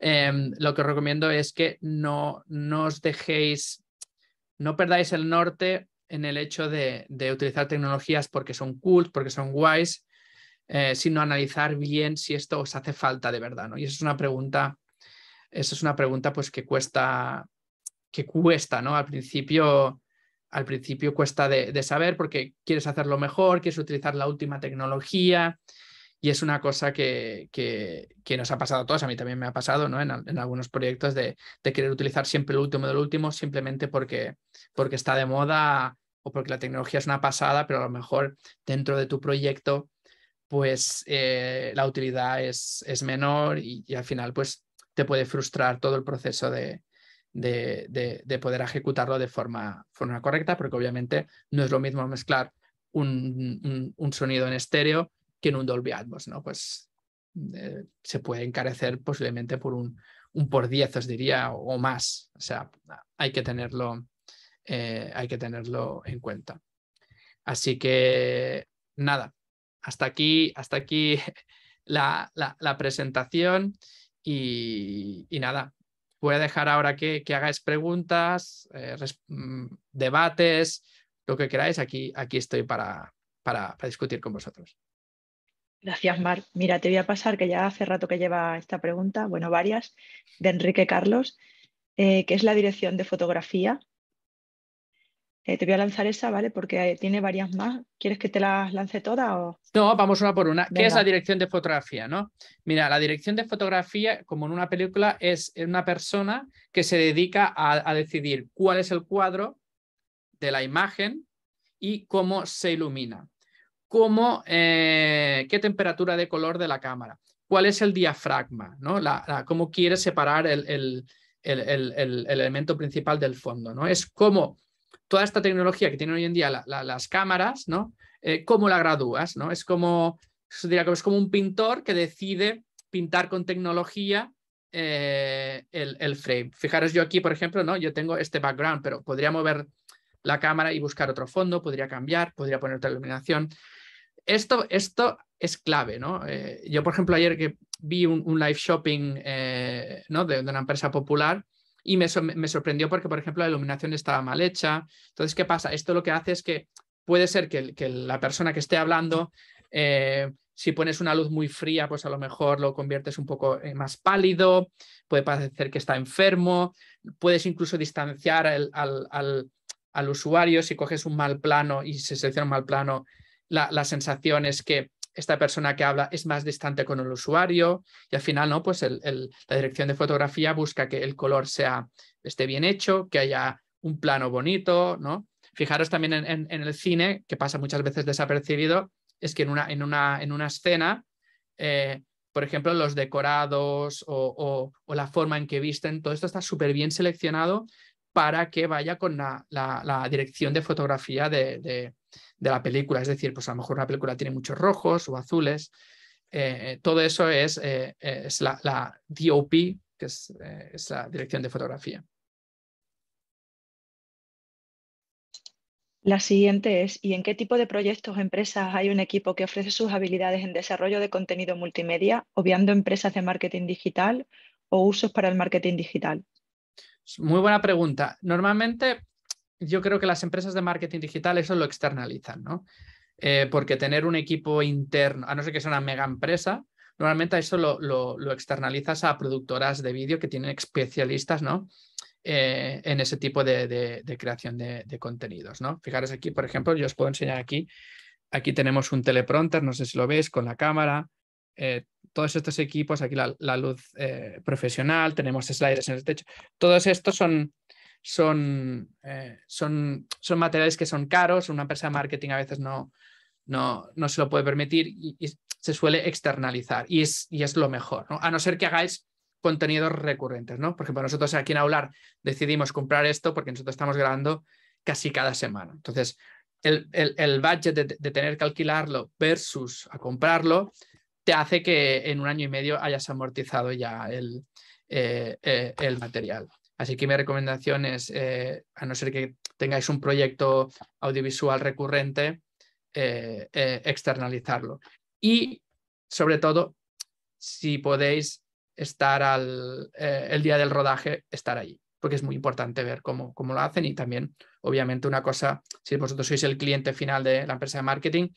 Em, lo que os recomiendo es que no, os dejéis, no perdáis el norte en el hecho de, utilizar tecnologías porque son cool, porque son guays, eh, sino analizar bien si esto os hace falta de verdad, ¿no? Y eso es una pregunta esa es una pregunta pues, que cuesta, que cuesta, ¿no? Al principio, al principio cuesta de, saber porque quieres hacerlo mejor, quieres utilizar la última tecnología y es una cosa que, que, nos ha pasado a todos, a mí también me ha pasado ¿no? en, algunos proyectos de, de, querer utilizar siempre el último del último simplemente porque, porque está de moda o porque la tecnología es una pasada, pero a lo mejor dentro de tu proyecto pues eh, la utilidad es, es menor y, al final pues te puede frustrar todo el proceso de, poder ejecutarlo de forma, forma, correcta, porque obviamente no es lo mismo mezclar un, sonido en estéreo que en un Dolby Atmos, ¿no? Pues eh, se puede encarecer posiblemente por un, un por diez os diría, o, más. O sea, hay que tenerlo, eh, hay que tenerlo en cuenta. Así que nada, hasta aquí, hasta aquí la, la presentación y, nada, voy a dejar ahora que, hagáis preguntas, eh, mm, debates, lo que queráis. Aquí, aquí estoy para, para, discutir con vosotros. Gracias, Mar. Mira, te voy a pasar que ya hace rato que lleva esta pregunta, bueno, varias, de Enrique Carlos, eh, que es la dirección de fotografía eh, te voy a lanzar esa, ¿vale? Porque eh, tiene varias más. ¿Quieres que te las lance todas? O... No, vamos una por una. ¿Qué es la dirección de fotografía? ¿no? Mira, la dirección de fotografía, como en una película, es una persona que se dedica a, decidir cuál es el cuadro de la imagen y cómo se ilumina, cómo, eh, qué temperatura de color de la cámara, cuál es el diafragma, ¿no? La, cómo quiere separar el, el, el elemento principal del fondo. ¿no? Es cómo toda esta tecnología que tienen hoy en día las cámaras, ¿no? Eh, ¿Cómo la gradúas? ¿no? Es, como, es como un pintor que decide pintar con tecnología eh, el, frame. Fijaros yo aquí, por ejemplo, ¿no? yo tengo este background, pero podría mover la cámara y buscar otro fondo, podría cambiar, podría poner otra iluminación. Esto, esto es clave, ¿no? Eh, yo, por ejemplo, ayer que vi un, live shopping ¿no? de, una empresa popular, y me, sorprendió porque, por ejemplo, la iluminación estaba mal hecha. Entonces, ¿qué pasa? Esto lo que hace es que puede ser que, la persona que esté hablando, eh, si pones una luz muy fría, pues a lo mejor lo conviertes un poco eh, más pálido, puede parecer que está enfermo, puedes incluso distanciar al, usuario si coges un mal plano y se selecciona un mal plano, la, la sensación es que esta persona que habla es más distante con el usuario y al final, ¿no? Pues la dirección de fotografía busca que el color sea, esté bien hecho, que haya un plano bonito, ¿no? Fijaros también en, el cine, que pasa muchas veces desapercibido, es que en una, en una, en una escena, eh, por ejemplo, los decorados o, la forma en que visten, todo esto está súper bien seleccionado para que vaya con la, dirección de fotografía de, de la película. Es decir, pues a lo mejor una película tiene muchos rojos o azules. Eh, eh, todo eso es, eh, es la, DOP, que es, es, la dirección de fotografía. La siguiente es, ¿y en qué tipo de proyectos o empresas hay un equipo que ofrece sus habilidades en desarrollo de contenido multimedia, obviando empresas de marketing digital o usos para el marketing digital? Muy buena pregunta. Normalmente yo creo que las empresas de marketing digital eso lo externalizan, ¿no? Eh, porque tener un equipo interno, a no ser que sea una mega empresa, normalmente eso lo, lo, externalizas a productoras de vídeo que tienen especialistas, ¿no? Eh, en ese tipo de, creación de, contenidos, ¿no? Fijaros aquí, por ejemplo, yo os puedo enseñar aquí, aquí tenemos un teleprompter, no sé si lo veis, con la cámara, eh, todos estos equipos, aquí la, la luz profesional, tenemos sliders en el techo, todos estos son eh, son, materiales que son caros, una empresa de marketing a veces no, no, no se lo puede permitir y, se suele externalizar y es, y es lo mejor, a no ser que hagáis contenidos recurrentes, ¿no? Por ejemplo, nosotros aquí en Aular decidimos comprar esto porque nosotros estamos grabando casi cada semana. Entonces, el, budget de, tener que alquilarlo versus a comprarlo te hace que en un año y medio hayas amortizado ya el eh, eh, material. Así que mi recomendación es, eh, a no ser que tengáis un proyecto audiovisual recurrente, eh, eh, externalizarlo. Y sobre todo, si podéis estar al, el día del rodaje, estar allí, porque es muy importante ver cómo, cómo lo hacen y también, obviamente, una cosa, si vosotros sois el cliente final de la empresa de marketing,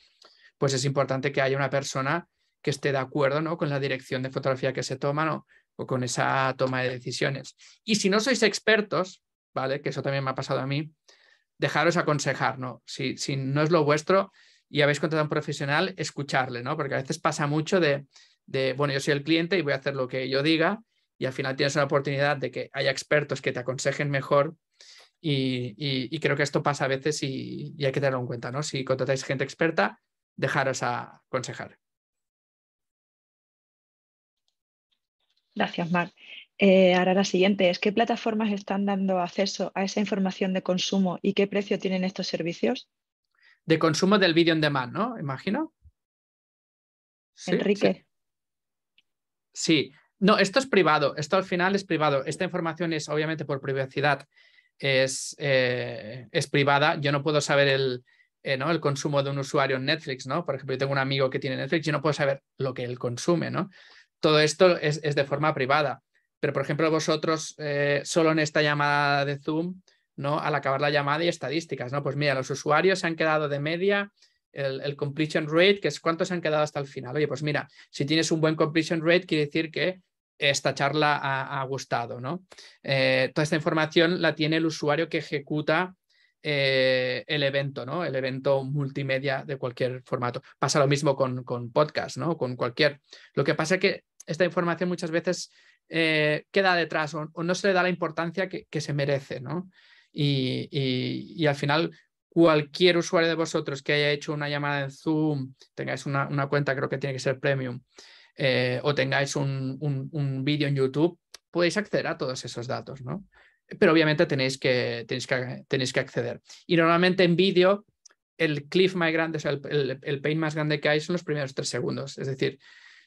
pues es importante que haya una persona que esté de acuerdo ¿no? con la dirección de fotografía que se toma, ¿no? o con esa toma de decisiones. Y si no sois expertos, ¿vale? Que eso también me ha pasado a mí, dejaros aconsejar, ¿no? Si, no es lo vuestro y habéis contratado a un profesional, escucharle, ¿no? Porque a veces pasa mucho de, bueno, yo soy el cliente y voy a hacer lo que yo diga y al final tienes una oportunidad de que haya expertos que te aconsejen mejor y, creo que esto pasa a veces y, hay que tenerlo en cuenta, ¿no? Si contratáis gente experta, dejaros aconsejar. Gracias, Mar. Eh, ahora la siguiente es, ¿qué plataformas están dando acceso a esa información de consumo y qué precio tienen estos servicios? De consumo del vídeo en demand, ¿no? Imagino. Enrique. Sí. No, esto es privado, esto al final es privado. Esta información es obviamente por privacidad, es, eh, es privada. Yo no puedo saber el, eh, ¿no? el consumo de un usuario en Netflix, ¿no? Por ejemplo, yo tengo un amigo que tiene Netflix, y no puedo saber lo que él consume, ¿no? todo esto es, de forma privada. Pero, por ejemplo, vosotros eh, solo en esta llamada de Zoom, ¿no? Al acabar la llamada y estadísticas, ¿no? Pues mira, los usuarios se han quedado de media el, completion rate, que es cuántos se han quedado hasta el final. Oye, pues mira, si tienes un buen completion rate, quiere decir que esta charla ha, gustado, ¿no? Eh, toda esta información la tiene el usuario que ejecuta eh, el evento, ¿no? El evento multimedia de cualquier formato. Pasa lo mismo con, con podcast, ¿no? Con cualquier. Lo que pasa es que esta información muchas veces eh, queda detrás o, no se le da la importancia que, se merece. ¿no? Y, al final, cualquier usuario de vosotros que haya hecho una llamada en Zoom, tengáis una, cuenta, creo que tiene que ser premium, eh, o tengáis un, un, vídeo en YouTube, podéis acceder a todos esos datos. ¿no? Pero obviamente tenéis que, que, tenéis que acceder. Y normalmente en vídeo el cliff más grande, o el, el, el, pain más grande que hay son los primeros tres segundos. Es decir,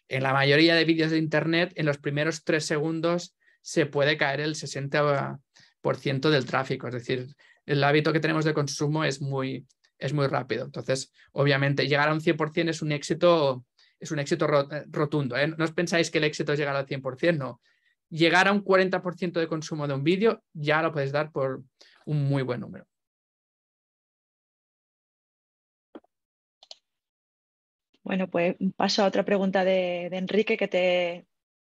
en la mayoría de vídeos de Internet, en los primeros tres segundos se puede caer el 60% del tráfico. Es decir, el hábito que tenemos de consumo es muy, es muy rápido. Entonces, obviamente, llegar a un 100% es un éxito, es un éxito eh, rotundo. ¿eh? No os pensáis que el éxito es llegar al 100%, no. Llegar a un 40% de consumo de un vídeo ya lo podéis dar por un muy buen número. Bueno, pues paso a otra pregunta de, Enrique que te,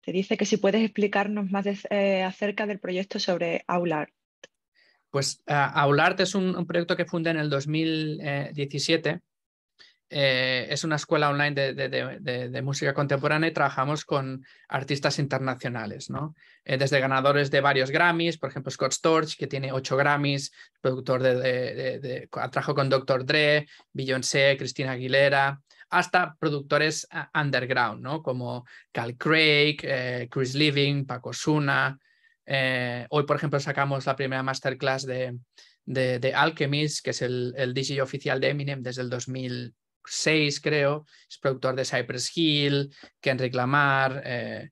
dice que si puedes explicarnos más eh, acerca del proyecto sobre Aulart. Pues eh, Aulart es un, proyecto que fundé en el 2017. Eh, es una escuela online de, música contemporánea y trabajamos con artistas internacionales, ¿no? desde ganadores de varios Grammys, por ejemplo Scott Storch, que tiene ocho Grammys, productor de, trabajo con Dr. Dre, Beyoncé, Cristina Aguilera, hasta productores ah, underground, ¿no? Como Cal Craig, eh, Chris Living, Paco Suna. Eh, hoy, por ejemplo, sacamos la primera masterclass de, de, Alchemist, que es el, DJ oficial de Eminem desde el 2006, creo. Es productor de Cypress Hill, Ken Lamar, eh,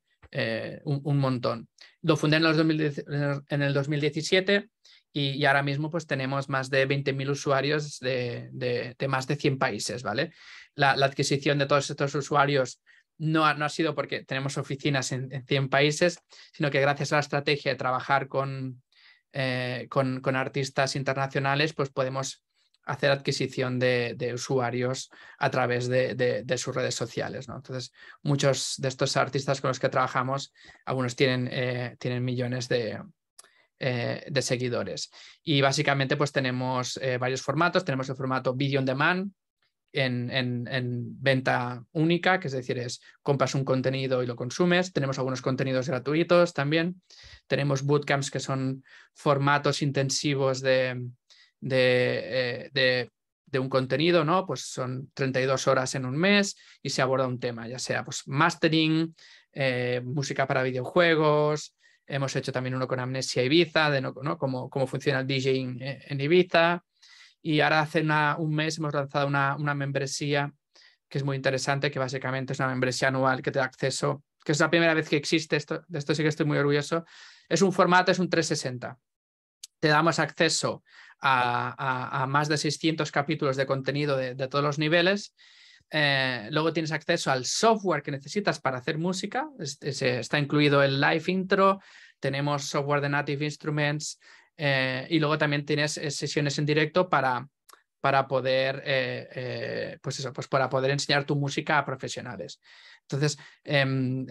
un, montón. Lo fundé en, el 2017 y, ahora mismo pues tenemos más de 20.000 usuarios de, de, de, más de 100 países, ¿vale? la, adquisición de todos estos usuarios no ha, no ha, sido porque tenemos oficinas en, 100 países, sino que gracias a la estrategia de trabajar con, eh, con, artistas internacionales, pues podemos hacer adquisición de, usuarios a través de, sus redes sociales. Entonces, muchos de estos artistas con los que trabajamos, algunos tienen, eh, tienen millones eh, de, seguidores. Y básicamente, pues tenemos varios formatos. Tenemos el formato Video on Demand, en, venta única, que es decir, es compras un contenido y lo consumes. Tenemos algunos contenidos gratuitos también. Tenemos bootcamps que son formatos intensivos de, de, eh, un contenido, ¿no? Pues son 32 horas en un mes y se aborda un tema, ya sea pues mastering, eh, música para videojuegos. Hemos hecho también uno con Amnesia Ibiza, de ¿no? ¿Cómo, cómo funciona el DJing en Ibiza y ahora hace un mes hemos lanzado una, membresía que es muy interesante, que básicamente es una membresía anual que te da acceso, que es la primera vez que existe, esto, de esto sí que estoy muy orgulloso. Es un formato, es un 360. Te damos acceso a, más de 600 capítulos de contenido de, todos los niveles. Eh, luego tienes acceso al software que necesitas para hacer música. está incluido el live intro, tenemos software de Native Instruments, eh, y luego también tienes eh, sesiones en directo para, para poder, eh, pues eso, pues para poder enseñar tu música a profesionales. Entonces, em,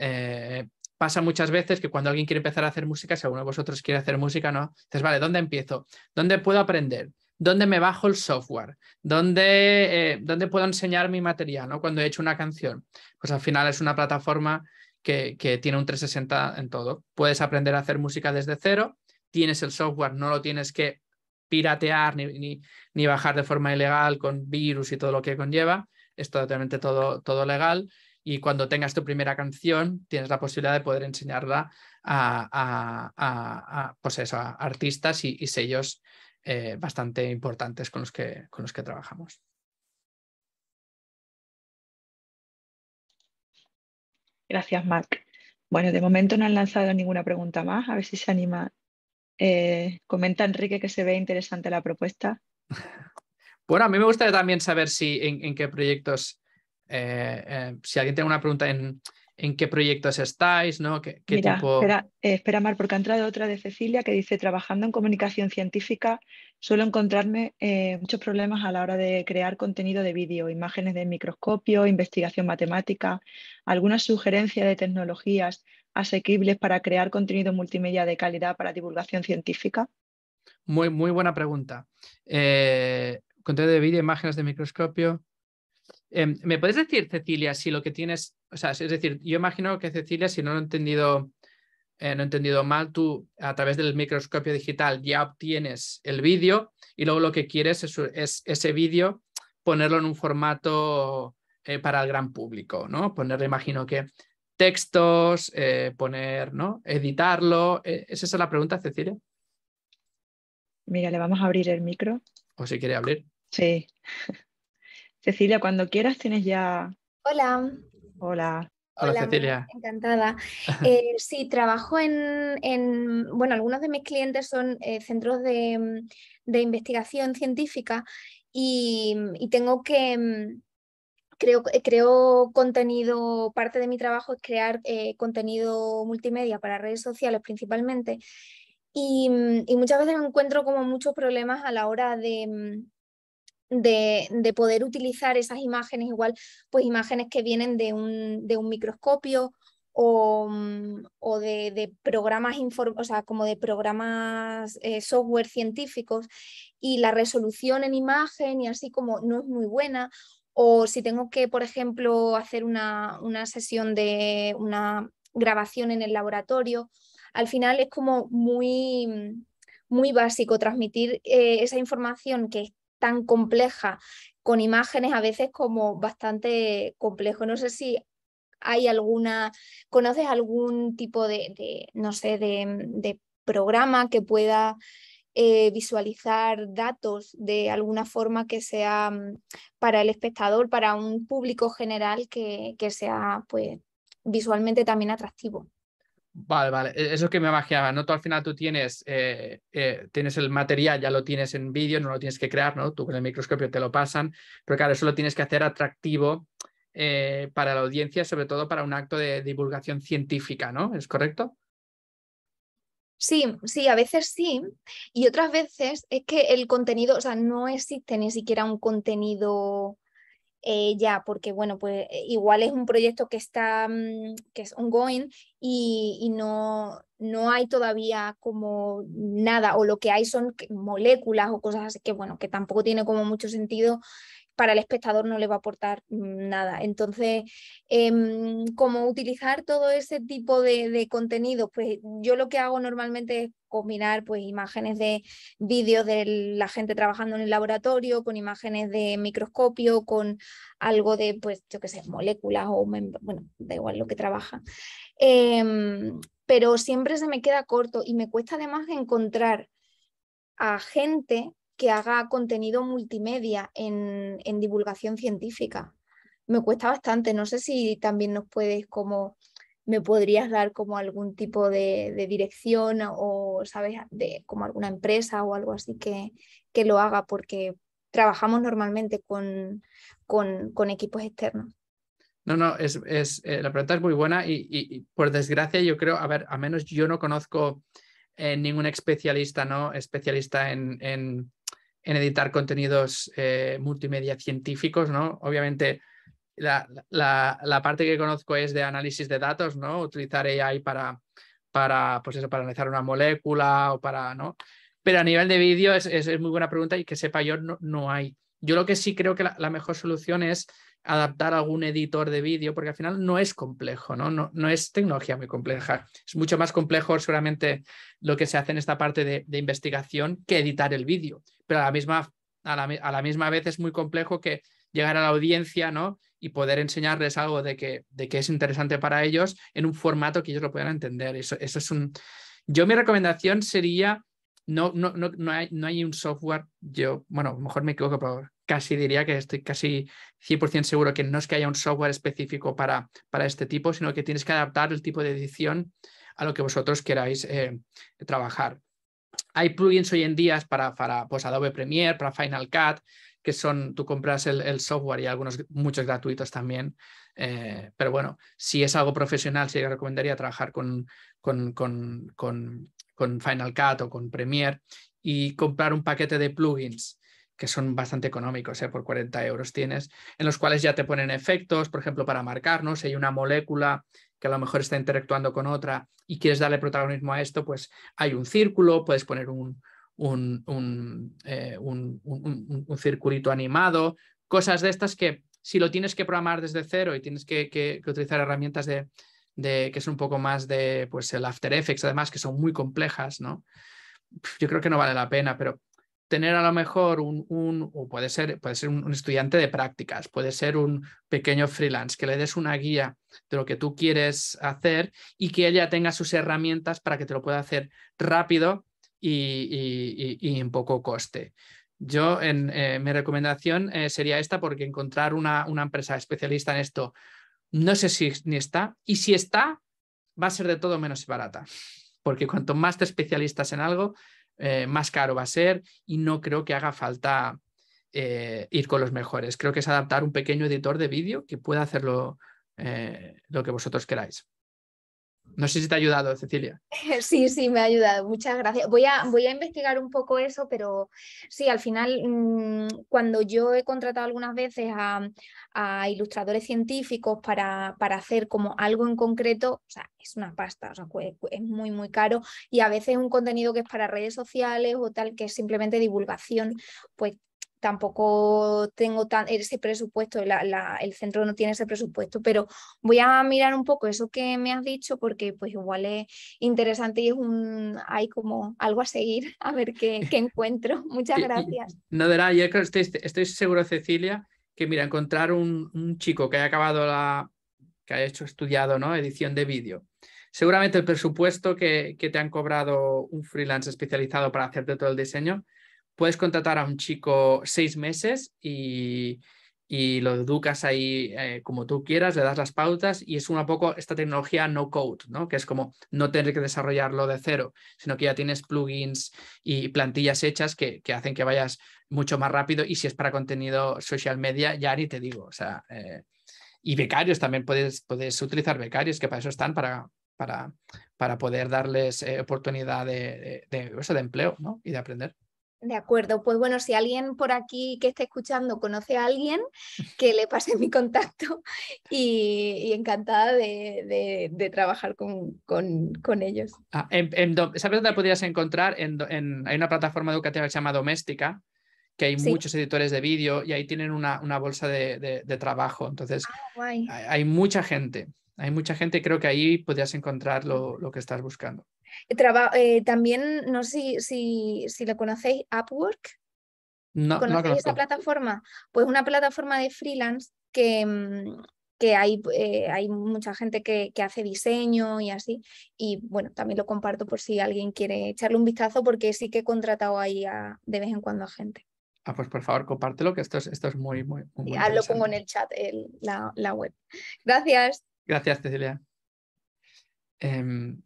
pasa muchas veces que cuando alguien quiere empezar a hacer música, si alguno de vosotros quiere hacer música, ¿no? Entonces, vale, ¿dónde empiezo? ¿Dónde puedo aprender? ¿Dónde me bajo el software? ¿Dónde, puedo enseñar mi material, ¿no? Cuando he hecho una canción. Pues al final es una plataforma que, que tiene un 360 en todo. Puedes aprender a hacer música desde cero, tienes el software, no lo tienes que piratear ni, bajar de forma ilegal con virus y todo lo que conlleva. Es totalmente todo, todo legal y cuando tengas tu primera canción tienes la posibilidad de poder enseñarla a, a, pues artistas y, sellos eh, bastante importantes con los que, con los que trabajamos. Gracias, Mark. Bueno, de momento no han lanzado ninguna pregunta más. A ver si se anima eh, comenta Enrique que se ve interesante la propuesta. Bueno, a mí me gustaría también saber si en, qué proyectos, eh, eh, si alguien tiene una pregunta en, qué proyectos estáis, ¿no? espera, espera, Mar, porque ha entrado otra de Cecilia que dice, trabajando en comunicación científica, suelo encontrarme muchos problemas a la hora de crear contenido de vídeo, imágenes de microscopio, investigación matemática, alguna sugerencia de tecnologías asequibles para crear contenido multimedia de calidad para divulgación científica? Muy, muy buena pregunta. Eh, contenido de vídeo, imágenes de microscopio. Eh, ¿Me puedes decir, Cecilia, si lo que tienes, o sea, es decir, yo imagino que Cecilia, si no lo he entendido, eh, no entendido mal, tú a través del microscopio digital ya obtienes el vídeo y luego lo que quieres es, ese vídeo ponerlo en un formato para el gran público, ¿no? Ponerle, imagino que textos, eh, poner, ¿no? Editarlo. Eh, ¿Es esa la pregunta, Cecilia? Mira, le vamos a abrir el micro. ¿O si quiere abrir? Sí. Cecilia, cuando quieras tienes ya. Hola. Hola. Hola, Cecilia. Encantada. Eh, sí, trabajo en, bueno, algunos de mis clientes son centros de, investigación científica y tengo que, mm, creo, eh, creo contenido, parte de mi trabajo es crear eh, contenido multimedia para redes sociales principalmente. Mm, y, muchas veces me encuentro como muchos problemas a la hora de, mm, poder utilizar esas imágenes, igual pues imágenes que vienen de un, microscopio o, mm, de, programas, o sea, como de programas eh, software científicos y la resolución en imagen y así como no es muy buena o si tengo que, por ejemplo, hacer una, sesión de una grabación en el laboratorio, al final es como muy, muy básico transmitir eh, esa información que es tan compleja con imágenes a veces como bastante complejo. No sé si hay alguna, conoces algún tipo de, no sé, de, programa que pueda eh, visualizar datos de alguna forma que sea mm, para el espectador, para un público general que, que sea pues, visualmente también atractivo. Vale, vale, e-, eso es que me imaginaba, ¿no? Tú al final tú tienes, eh, eh, tienes el material, ya lo tienes en vídeo, no lo tienes que crear, ¿no? Tú con el microscopio te lo pasan, pero claro, eso lo tienes que hacer atractivo para la audiencia, sobre todo para un acto de divulgación científica, ¿no? ¿Es correcto? Sí, sí, a veces sí. Y otras veces es que el contenido, o sea, no existe ni siquiera un contenido eh, ya, porque bueno, pues eh, igual es un proyecto que está, mm, que es ongoing y, y, no, no hay todavía como nada, o lo que hay son moléculas o cosas así que bueno, que tampoco tiene como mucho sentido para el espectador no le va a aportar mm, nada. Entonces, ¿cómo em, como utilizar todo ese tipo de, contenido, pues yo lo que hago normalmente es combinar pues imágenes de vídeos de la gente trabajando en el laboratorio con imágenes de microscopio con algo de pues yo qué sé moléculas o bueno da igual lo que trabaja em, pero siempre se me queda corto y me cuesta además encontrar a gente que haga contenido multimedia en, divulgación científica. Me cuesta bastante, no sé si también nos puedes como me podrías dar como algún tipo de, dirección o, ¿sabes?, de como alguna empresa o algo así que, que lo haga, porque trabajamos normalmente con, con, equipos externos. No, no, es, eh, la pregunta es muy buena y, por desgracia yo creo, a ver, a menos yo no conozco eh, ningún especialista, ¿no? Especialista en en editar contenidos eh, multimedia científicos, ¿no? Obviamente, la, parte que conozco es de análisis de datos, ¿no? Utilizar AI para, para, pues eso, para analizar una molécula o para, ¿no? Pero a nivel de vídeo es, muy buena pregunta y que sepa yo, no, no hay. Yo lo que sí creo que la mejor solución es adaptar algún editor de vídeo, porque al final no es complejo, ¿no? No, no es tecnología muy compleja. Es mucho más complejo seguramente lo que se hace en esta parte de, investigación que editar el vídeo, pero a la, misma, a, la, misma vez es muy complejo que llegar a la audiencia, ¿no? Y poder enseñarles algo de que, de que es interesante para ellos en un formato que ellos lo puedan entender. Eso, eso es un... Yo mi recomendación sería, no, no, no, no, hay, no hay un software, yo, bueno, mejor me equivoco, por favor casi diría que estoy casi 100% seguro que no es que haya un software específico para, para este tipo, sino que tienes que adaptar el tipo de edición a lo que vosotros queráis eh, trabajar. Hay plugins hoy en día para, pues, Adobe Premiere, para Final Cut, que son, tú compras el, software y algunos, muchos gratuitos también. Eh, pero bueno, si es algo profesional, sí recomendaría trabajar con, con, con, Final Cut o con Premiere y comprar un paquete de plugins que son bastante económicos, ¿eh? por 40 euros tienes, en los cuales ya te ponen efectos, por ejemplo, para marcarnos, si hay una molécula que a lo mejor está interactuando con otra y quieres darle protagonismo a esto, pues hay un círculo, puedes poner un, un, un, eh, un circulito animado, cosas de estas que si lo tienes que programar desde cero y tienes que, utilizar herramientas de, que son un poco más de pues el After Effects, además, que son muy complejas, ¿no? Yo creo que no vale la pena, pero tener a lo mejor un, o puede ser, puede ser un, estudiante de prácticas, puede ser un pequeño freelance, que le des una guía de lo que tú quieres hacer y que ella tenga sus herramientas para que te lo pueda hacer rápido y, en poco coste. Yo, en, eh, mi recomendación eh, sería esta porque encontrar una, una empresa especialista en esto, no sé si ni está, y si está, va a ser de todo menos barata, porque cuanto más te especialistas en algo, eh, más caro va a ser y no creo que haga falta eh, ir con los mejores. Creo que es adaptar un pequeño editor de vídeo que pueda hacerlo eh, lo que vosotros queráis. No sé si te ha ayudado, Cecilia. Sí, sí, me ha ayudado. Muchas gracias. Voy a, voy a investigar un poco eso, pero sí, al final, mm, cuando yo he contratado algunas veces a, ilustradores científicos para, para, hacer como algo en concreto, o sea, es una pasta, o sea, es muy, muy caro. Y a veces un contenido que es para redes sociales o tal, que es simplemente divulgación, pues tampoco tengo tan, ese presupuesto, el centro no tiene ese presupuesto, pero voy a mirar un poco eso que me has dicho porque pues igual es interesante y es un, hay como algo a seguir, a ver qué, encuentro. Muchas gracias. No, de nada, yo estoy, estoy seguro, Cecilia, que mira, encontrar un, chico que haya acabado la, que haya hecho, estudiado, ¿no? Edición de vídeo. Seguramente el presupuesto que, que te han cobrado un freelance especializado para hacerte todo el diseño puedes contratar a un chico seis meses y, lo educas ahí eh, como tú quieras, le das las pautas y es un poco esta tecnología no code, ¿no? que es como no tener que desarrollarlo de cero, sino que ya tienes plugins y plantillas hechas que, hacen que vayas mucho más rápido y si es para contenido social media, ya ni te digo, o sea, eh, y becarios también puedes, puedes utilizar becarios que para eso están, para, para, para poder darles eh, oportunidad de, de empleo ¿no? y de aprender. De acuerdo, pues bueno, si alguien por aquí que esté escuchando conoce a alguien, que le pase mi contacto y, encantada de, de, trabajar con, con, con ellos. Ah, en, ¿Sabes dónde podrías encontrar? En, hay una plataforma educativa que se llama Doméstica, que hay muchos editores de vídeo y ahí tienen una, bolsa de, de, trabajo. Entonces, ah, hay mucha gente hay mucha gente, creo que ahí podrías encontrar lo, que estás buscando. Eh, también, no sé si, lo conocéis, Upwork. ¿Conocéis esa plataforma? Pues una plataforma de freelance que, mm, eh, hay, mucha gente que, hace diseño y así. Y bueno, también lo comparto por si alguien quiere echarle un vistazo porque sí que he contratado ahí de vez en cuando a gente. Ah, pues por favor, compártelo, que esto es, esto es muy, muy, muy, Y Lo pongo en el chat, la web. Gracias. Gracias, Cecilia. Em,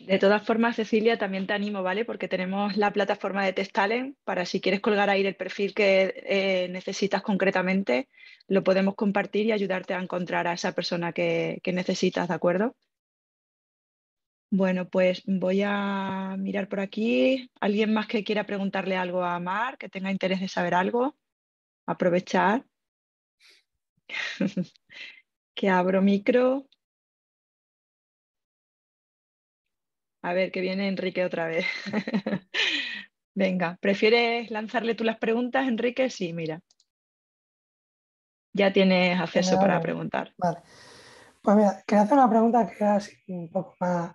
de todas formas, Cecilia, también te animo, ¿vale? Porque tenemos la plataforma de Testalen para si quieres colgar ahí el perfil que eh, necesitas concretamente, lo podemos compartir y ayudarte a encontrar a esa persona que, que necesitas, ¿de acuerdo? Bueno, pues voy a mirar por aquí. ¿Alguien más que quiera preguntarle algo a Mar, que tenga interés de saber algo? Aprovechar. que abro micro. A ver, que viene Enrique otra vez. Venga, ¿prefieres lanzarle tú las preguntas, Enrique? Sí, mira. Ya tienes acceso para preguntar. Vale. Pues mira, quería hacer una pregunta que es un poco más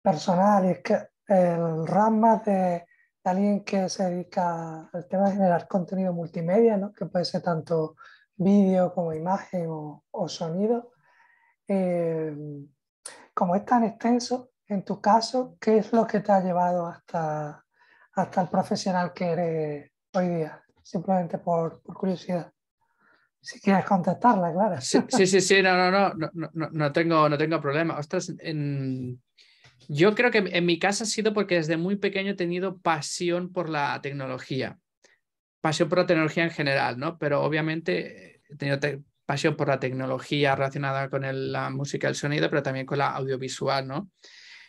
personal y es que el rama de, alguien que se dedica al tema de generar contenido multimedia, ¿no? que puede ser tanto vídeo como imagen o, sonido. Eh, como es tan extenso, en tu caso, ¿qué es lo que te ha llevado hasta, hasta el profesional que eres hoy día? Simplemente por, curiosidad. Si quieres contestarla, claro. Sí, sí, sí, no, no, no, no, no, tengo, no tengo problema. yo creo que en mi casa ha sido porque desde muy pequeño he tenido pasión por la tecnología pasión por la tecnología en general, ¿no? Pero obviamente he tenido pasión por la tecnología relacionada con la música, el sonido, pero también con la audiovisual, ¿no?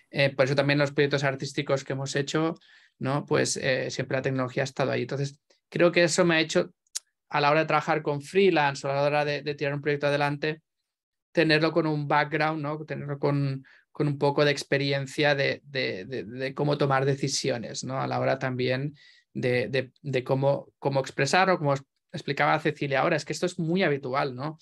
Eh, por eso también los proyectos artísticos que hemos hecho, ¿no? Pues eh, siempre la tecnología ha estado ahí. Entonces, creo que eso me ha hecho, a la hora de trabajar con freelance o a la hora de, tirar un proyecto adelante, tenerlo con un background, ¿no? Tenerlo con, con un poco de experiencia de, de, cómo tomar decisiones, ¿no? A la hora también de, cómo, cómo expresar o como explicaba Cecilia ahora, es que esto es muy habitual, ¿no?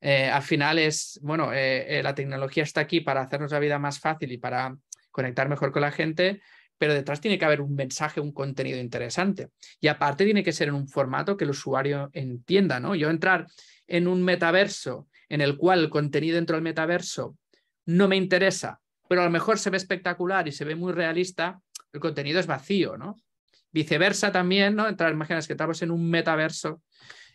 Eh, al final es, bueno, eh, eh, la tecnología está aquí para hacernos la vida más fácil y para conectar mejor con la gente, pero detrás tiene que haber un mensaje, un contenido interesante. Y aparte tiene que ser en un formato que el usuario entienda, ¿no? Yo entrar en un metaverso en el cual el contenido dentro del metaverso no me interesa, pero a lo mejor se ve espectacular y se ve muy realista, el contenido es vacío, ¿no? Viceversa también, ¿no? Entrar, imágenes que estamos en un metaverso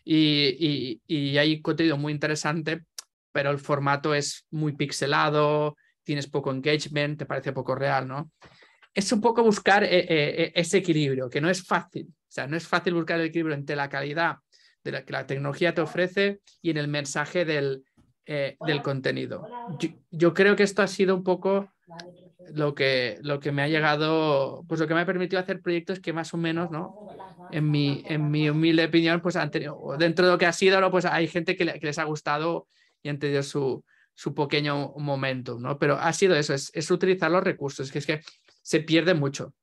y, hay contenido muy interesante, pero el formato es muy pixelado, tienes poco engagement, te parece poco real, ¿no? Es un poco buscar eh, eh, eh, ese equilibrio, que no es fácil. O sea, no es fácil buscar el equilibrio entre la calidad de la que la tecnología te ofrece y en el mensaje del, contenido. yo, creo que esto ha sido un poco lo que, lo que me ha llegado, pues lo que me ha permitido hacer proyectos que más o menos, ¿no? En mi, en mi humilde opinión, pues dentro de lo que ha sido, ¿no? pues hay gente que, les ha gustado y han tenido su, su pequeño momento, ¿no? Pero ha sido eso, es, es utilizar los recursos, que es que se pierde mucho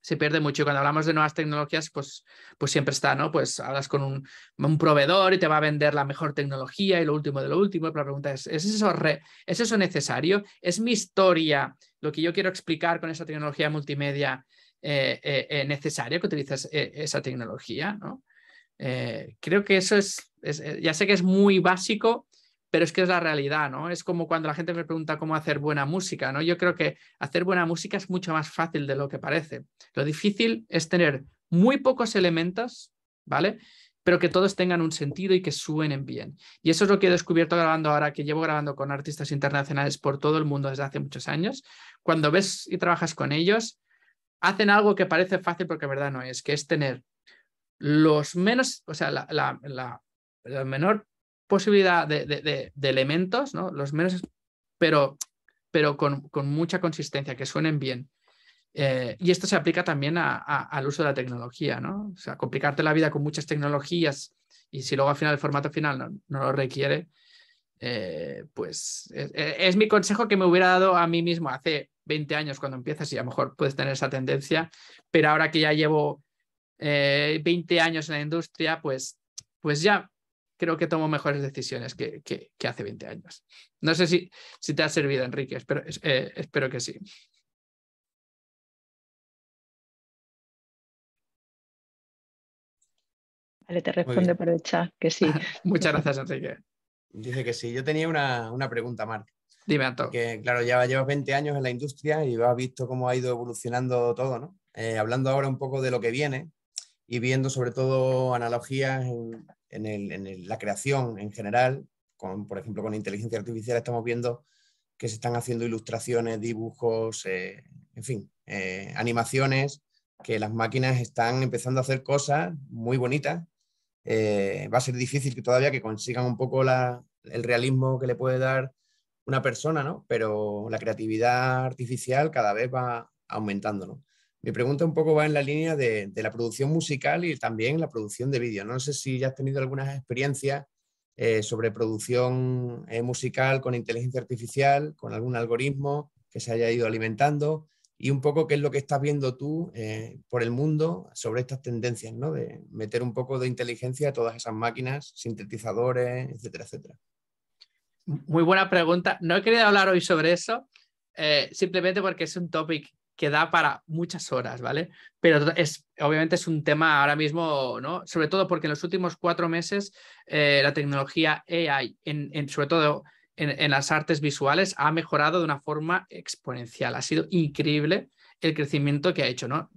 se pierde mucho. cuando hablamos de nuevas tecnologías, pues, pues siempre está, ¿no? Pues hablas con un, proveedor y te va a vender la mejor tecnología y lo último de lo último. Pero la pregunta es, ¿es eso, ¿es eso necesario? ¿Es mi historia, lo que yo quiero explicar con esa tecnología multimedia, eh, eh, eh, necesaria que utilices esa tecnología, ¿no? creo que eso es, ya sé que es muy básico, pero es que es la realidad, ¿no? Es como cuando la gente me pregunta cómo hacer buena música, ¿no? Yo creo que hacer buena música es mucho más fácil de lo que parece. Lo difícil es tener muy pocos elementos, ¿vale? Pero que todos tengan un sentido y que suenen bien. Y eso es lo que he descubierto grabando ahora, que llevo grabando con artistas internacionales por todo el mundo desde hace muchos años. Cuando ves y trabajas con ellos, hacen algo que parece fácil, porque en verdad no es, que es tener los menos, o sea, la, menor posibilidad de, de, de, elementos, ¿no? Los menos, pero, pero con, con mucha consistencia, que suenen bien. Eh, y esto se aplica también al uso de la tecnología, ¿no? O sea, complicarte la vida con muchas tecnologías y si luego al final el formato final no, lo requiere, eh, pues es, mi consejo que me hubiera dado a mí mismo hace 20 años cuando empiezas y a lo mejor puedes tener esa tendencia, pero ahora que ya llevo 20 eh, años en la industria, pues, pues ya creo que tomo mejores decisiones que, hace 20 años. No sé si, si te ha servido, Enrique, espero, eh, espero que sí. Vale, te responde por el chat que sí. Muchas gracias, Enrique. Dice que sí. Yo tenía una, pregunta, Marc. Dime, Anto. Que claro, ya llevas 20 años en la industria y has visto cómo ha ido evolucionando todo, ¿no? Eh, hablando ahora un poco de lo que viene y viendo sobre todo analogías en, en, la creación en general, con, por ejemplo, con inteligencia artificial estamos viendo que se están haciendo ilustraciones, dibujos, eh, en fin, eh, animaciones, que las máquinas están empezando a hacer cosas muy bonitas. Eh, va a ser difícil que todavía que consigan un poco el realismo que le puede dar una persona, ¿no? Pero la creatividad artificial cada vez va aumentando, mi pregunta un poco va en la línea de, la producción musical y también la producción de vídeo. No sé si ya has tenido algunas experiencias eh, sobre producción eh, musical con inteligencia artificial, con algún algoritmo que se haya ido alimentando y un poco qué es lo que estás viendo tú eh, por el mundo sobre estas tendencias, ¿no? De meter un poco de inteligencia a todas esas máquinas, sintetizadores, etcétera, etcétera. Muy buena pregunta. No he querido hablar hoy sobre eso, simplemente porque es un topic que da para muchas horas, ¿vale? Pero es, obviamente es un tema ahora mismo, ¿no? Sobre todo porque en los últimos cuatro meses eh, la tecnología AI, en, sobre todo en, las artes visuales, ha mejorado de una forma exponencial. Ha sido increíble el crecimiento que ha hecho, ¿no?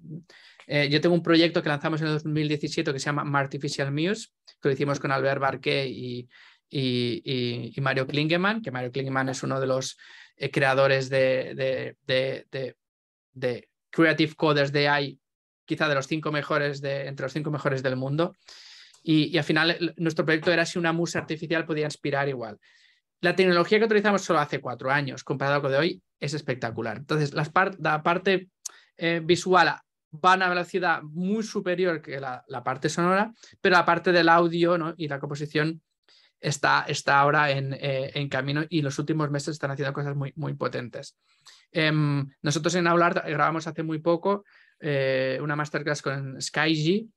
Eh, yo tengo un proyecto que lanzamos en el 2017 que se llama Artificial Muse, que lo hicimos con Albert Barquet y, y, Mario Klingemann, que Mario Klingemann es uno de los eh, creadores de de creative coders de AI, quizá de los cinco mejores, de, entre los cinco mejores del mundo. Y, al final nuestro proyecto era si una musa artificial podía inspirar igual. La tecnología que utilizamos solo hace cuatro años, comparado con de hoy, es espectacular. Entonces, la, la parte eh, visual va a una velocidad muy superior que la, parte sonora, pero la parte del audio ¿no? y la composición está, ahora eh, en, camino y los últimos meses están haciendo cosas muy, potentes. Em, nosotros en Hablar grabamos hace muy poco eh, una masterclass con SkyG,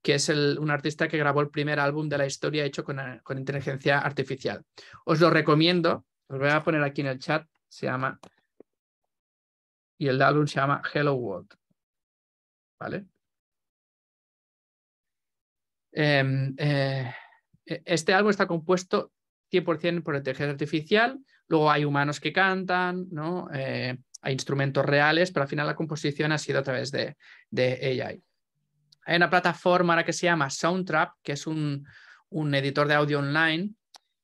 que es un artista que grabó el primer álbum de la historia hecho con, con, inteligencia artificial. Os lo recomiendo, os voy a poner aquí en el chat, se llama, y el álbum se llama Hello World. ¿Vale? Em, eh, e-, este álbum está compuesto 100% por inteligencia artificial, luego hay humanos que cantan, ¿no? Eh, hay instrumentos reales, pero al final la composición ha sido a través de, de AI. Hay una plataforma ahora que se llama Soundtrap, que es un, un editor de audio online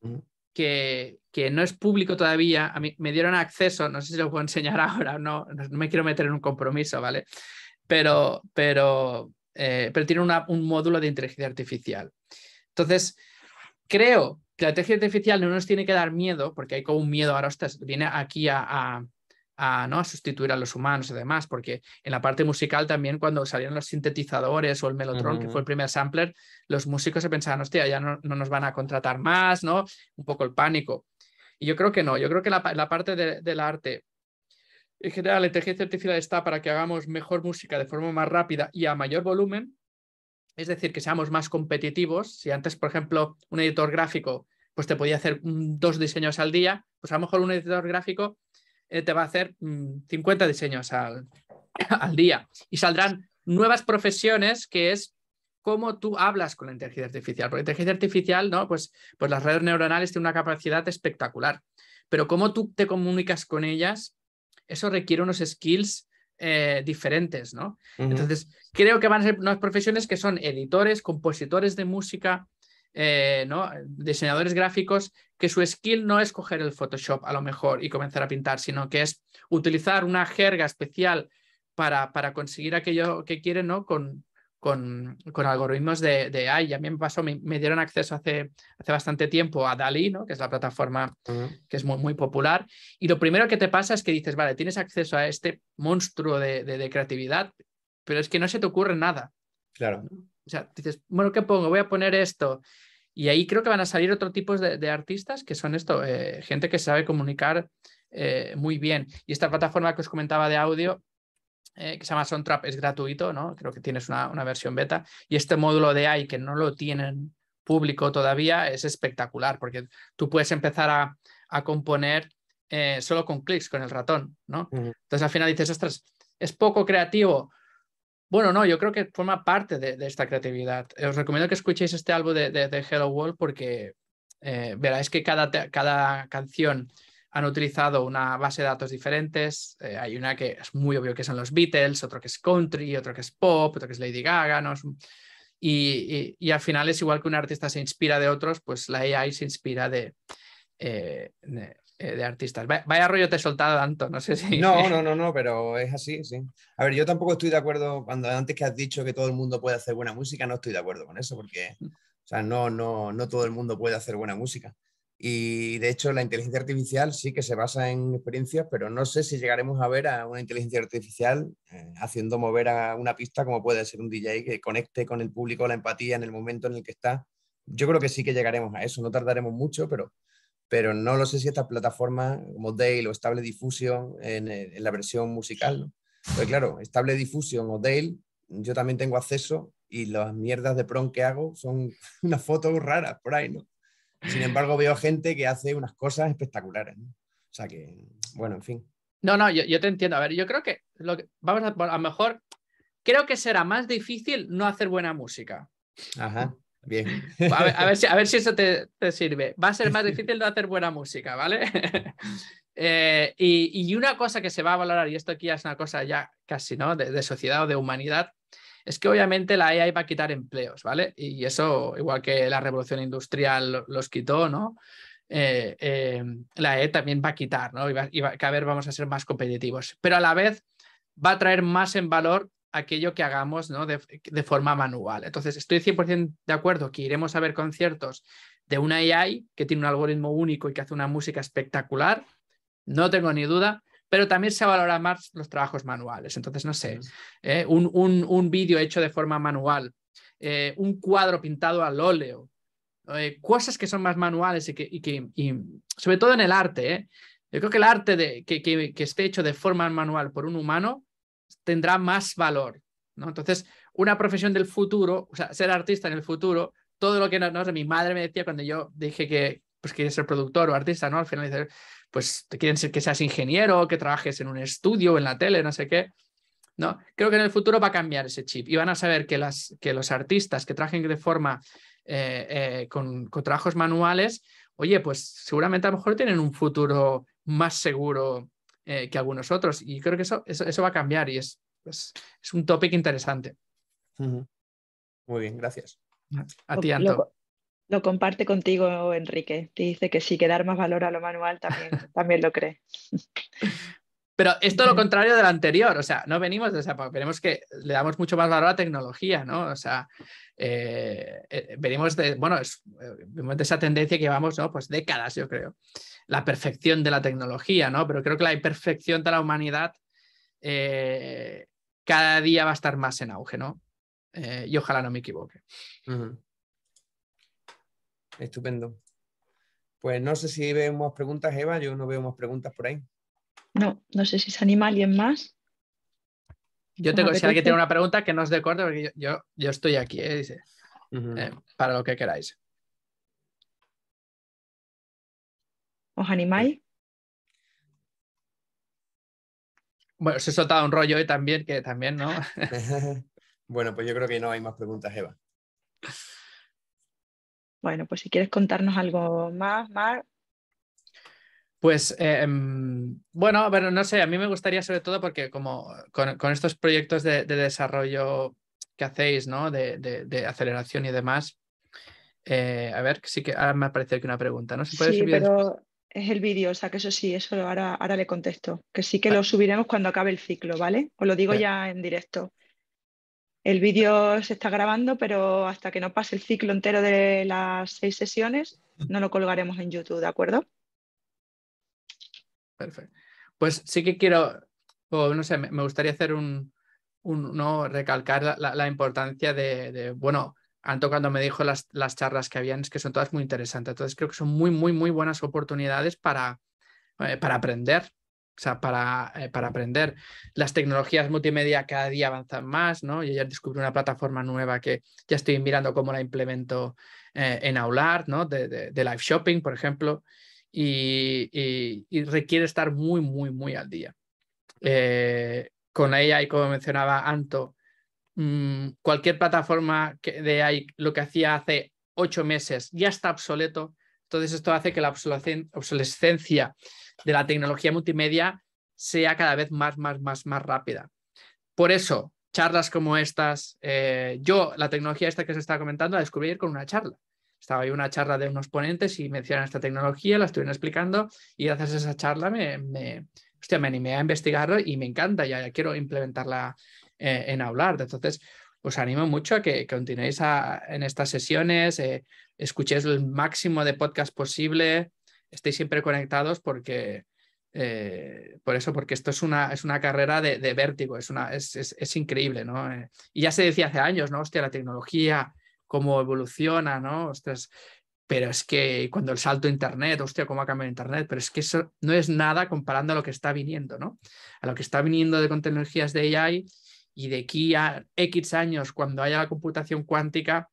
mm. que, que, no es público todavía. A mí me dieron acceso, no sé si lo puedo enseñar ahora, no, no me quiero meter en un compromiso, ¿vale? Pero, pero, eh, pero tiene un módulo de inteligencia artificial. Entonces, creo que la tecnología artificial no nos tiene que dar miedo, porque hay como un miedo ahora, ostras, viene aquí a, ¿no? a sustituir a los humanos y demás, porque en la parte musical también cuando salieron los sintetizadores o el melotron, que fue el primer sampler, los músicos se pensaban, hostia, ya no, nos van a contratar más, ¿no? Un poco el pánico. Y yo creo que no, yo creo que la, parte de, del arte en general, la tecnología artificial está para que hagamos mejor música de forma más rápida y a mayor volumen, es decir, que seamos más competitivos. Si antes, por ejemplo, un editor gráfico pues te podía hacer mm, dos diseños al día, pues a lo mejor un editor gráfico eh, te va a hacer 50 mm, diseños al, día y saldrán nuevas profesiones que es cómo tú hablas con la inteligencia artificial. Porque la inteligencia artificial, ¿no? Pues, pues las redes neuronales tienen una capacidad espectacular. Pero cómo tú te comunicas con ellas, eso requiere unos skills eh, diferentes, ¿no? Entonces, creo que van a ser unas profesiones que son editores, compositores de música, eh, ¿no? diseñadores gráficos, que su skill no es coger el Photoshop a lo mejor y comenzar a pintar, sino que es utilizar una jerga especial para, para conseguir aquello que quieren, ¿no? Con, con, algoritmos de, AI. a mí me pasó, me, dieron acceso hace, hace bastante tiempo a DALI, ¿no? que es la plataforma que es muy, muy popular. Y lo primero que te pasa es que dices, vale, tienes acceso a este monstruo de, creatividad, pero es que no se te ocurre nada. Claro. O sea, dices, bueno, ¿qué pongo? Voy a poner esto. Y ahí creo que van a salir otro tipos de, artistas que son esto, eh, gente que sabe comunicar eh, muy bien. Y esta plataforma que os comentaba de audio eh, que se llama Soundtrap, es gratuito, ¿no? Creo que tienes una, versión beta. Y este módulo de AI que no lo tienen público todavía es espectacular, porque tú puedes empezar a, componer eh, solo con clics, con el ratón, ¿no? Entonces al final dices, ostras, es poco creativo. Bueno, no, yo creo que forma parte de, esta creatividad. Os recomiendo que escuchéis este álbum de, Hello World porque eh, veráis que cada, cada canción han utilizado una base de datos diferentes. Eh, hay una que es muy obvio que son los Beatles, otro que es country, otro que es pop, otro que es Lady Gaga. ¿no? Y, y, al final es igual que un artista se inspira de otros, pues la AI se inspira de, eh, eh, de artistas. Vaya rollo te he soltado, tanto, no sé si... No, no, no, no, pero es así, sí. A ver, yo tampoco estoy de acuerdo, cuando antes que has dicho que todo el mundo puede hacer buena música, no estoy de acuerdo con eso, porque, o sea, no, no, no todo el mundo puede hacer buena música. Y de hecho, la inteligencia artificial sí que se basa en experiencias, pero no sé si llegaremos a ver a una inteligencia artificial eh, haciendo mover a una pista como puede ser un DJ que conecte con el público la empatía en el momento en el que está. Yo creo que sí que llegaremos a eso, no tardaremos mucho, pero, pero no lo sé si estas plataformas como Dale o Stable Diffusion en, eh, la versión musical. ¿no? claro, Stable Diffusion o Dale, yo también tengo acceso y las mierdas de prom que hago son unas fotos raras por ahí, ¿no? Sin embargo, veo gente que hace unas cosas espectaculares. O sea que, bueno, en fin. No, no, yo, te entiendo. A ver, yo creo que, lo que vamos a, a lo mejor, creo que será más difícil no hacer buena música. Ajá. Bien. A ver, a ver, si, eso te, sirve. Va a ser más difícil no hacer buena música, ¿vale? Eh, y, una cosa que se va a valorar, y esto aquí es una cosa ya casi, ¿no? de sociedad o de humanidad, es que obviamente la AI va a quitar empleos, ¿vale? Y eso, igual que la revolución industrial los quitó, ¿no? Eh, eh, la AI e también va a quitar, ¿no? Y, va, ver, vamos a ser más competitivos, pero a la vez va a traer más en valor aquello que hagamos ¿no? de, de forma manual. Entonces, estoy 100% de acuerdo que iremos a ver conciertos de una AI que tiene un algoritmo único y que hace una música espectacular, no tengo ni duda, pero también se valora más los trabajos manuales. Entonces, no sé, eh, un, un, vídeo hecho de forma manual, eh, un cuadro pintado al óleo, eh, cosas que son más manuales y que, y sobre todo en el arte, yo creo que el arte de, que, esté hecho de forma manual por un humano tendrá más valor. ¿no? Entonces, una profesión del futuro, o sea, ser artista en el futuro todo lo que no, no, mi madre me decía cuando yo dije que, pues quieres ser productor o artista, ¿no? Al final dices, pues te quieren ser que seas ingeniero, que trabajes en un estudio, en la tele, no sé qué. ¿no? Creo que en el futuro va a cambiar ese chip y van a saber que, las, que los artistas que trajen de forma eh, eh, con, trabajos manuales, oye, pues seguramente a lo mejor tienen un futuro más seguro eh, que algunos otros. Y creo que eso, eso, va a cambiar y es, pues, un topic interesante. Muy bien, gracias. A ti, Anto. Lo comparte contigo, Enrique. Te dice que sí, que dar más valor a lo manual también, lo cree. Pero es todo lo contrario de lo anterior, o sea, no venimos de esa veremos que le damos mucho más valor a la tecnología, ¿no? O sea, eh, eh, venimos de, bueno, es, eh, venimos de esa tendencia que llevamos, ¿no? Pues décadas, yo creo, la perfección de la tecnología, ¿no? Pero creo que la imperfección de la humanidad cada día va a estar más en auge, ¿no? y ojalá no me equivoque. Estupendo. Pues no sé si vemos preguntas, Eva. Yo no veo más preguntas por ahí. No, no sé si se anima alguien más. Yo tengo, si alguien tiene una pregunta, que no os dé corte porque yo, yo, estoy aquí, ¿eh? Dice, eh, para lo que queráis. ¿Os animáis? Bueno, se ha soltado un rollo hoy también, que también, ¿no? bueno, pues yo creo que no hay más preguntas, Eva. Bueno, pues si quieres contarnos algo más, Mar. Pues eh, em, bueno, bueno, no sé, a mí me gustaría sobre todo porque como con, estos proyectos de, desarrollo que hacéis, ¿no? De, aceleración y demás. Eh, a ver, sí que ahora me parecido que una pregunta, ¿no? sí, pero es el vídeo, o sea que eso sí, eso ahora, ahora le contesto, que sí que ah. lo subiremos cuando acabe el ciclo, ¿vale? Os lo digo ya en directo. El vídeo se está grabando, pero hasta que no pase el ciclo entero de las seis sesiones, no lo colgaremos en YouTube, ¿de acuerdo? Perfecto. Pues sí que quiero, o no sé, me gustaría hacer un, un no, recalcar la, importancia de, bueno, Anto cuando me dijo las, charlas que habían, es que son todas muy interesantes. Entonces creo que son muy, muy, muy buenas oportunidades para, eh, para aprender, o sea, para, eh, para, aprender. Las tecnologías multimedia cada día avanzan más, ¿no? Yo ya descubrí una plataforma nueva que ya estoy mirando cómo la implemento eh, en Aulard ¿no? De, de, live shopping, por ejemplo, y, requiere estar muy, muy, muy al día. Eh, con con y como mencionaba Anto, mm, cualquier plataforma que de AI, lo que hacía hace ocho meses ya está obsoleto, entonces esto hace que la obsolescencia de la tecnología multimedia sea cada vez más, más, más, más rápida. Por eso, charlas como estas, eh, yo la tecnología esta que se está comentando la descubrí con una charla. Estaba ahí una charla de unos ponentes y mencionan esta tecnología, la estuvieron explicando y gracias a esa charla me, me, animé a investigarlo y me encanta, ya, quiero implementarla eh, en Hablar. Entonces, os animo mucho a que, continuéis en estas sesiones, eh, escuchéis el máximo de podcast posible, estéis siempre conectados porque, eh, por eso, porque esto es una, es una carrera de, vértigo, es, una, es, increíble, ¿no? Eh, y ya se decía hace años, ¿no? Hostia, la tecnología, cómo evoluciona, ¿no? pero es que cuando el salto a Internet, hostia, cómo ha cambiado Internet, pero es que eso no es nada comparando a lo que está viniendo, ¿no? A lo que está viniendo de con tecnologías de AI y de aquí a X años, cuando haya la computación cuántica,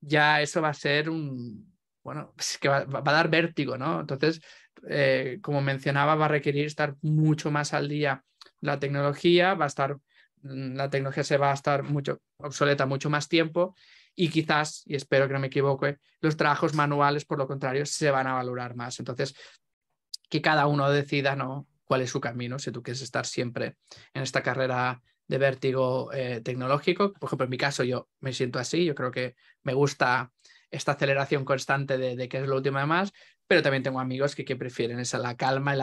ya eso va a ser un, bueno, pues que va, a dar vértigo, ¿no? Entonces, eh, como mencionaba, va a requerir estar mucho más al día la tecnología, va a estar, mm, la tecnología se va a estar mucho obsoleta mucho más tiempo y quizás, y espero que no me equivoque, los trabajos manuales, por lo contrario, se van a valorar más. Entonces, que cada uno decida, ¿no? cuál es su camino, si tú quieres estar siempre en esta carrera de vértigo eh, tecnológico. Por ejemplo, en mi caso yo me siento así, yo creo que me gusta esta aceleración constante de, de que es lo último de más, pero también tengo amigos que, prefieren esa, la calma, el,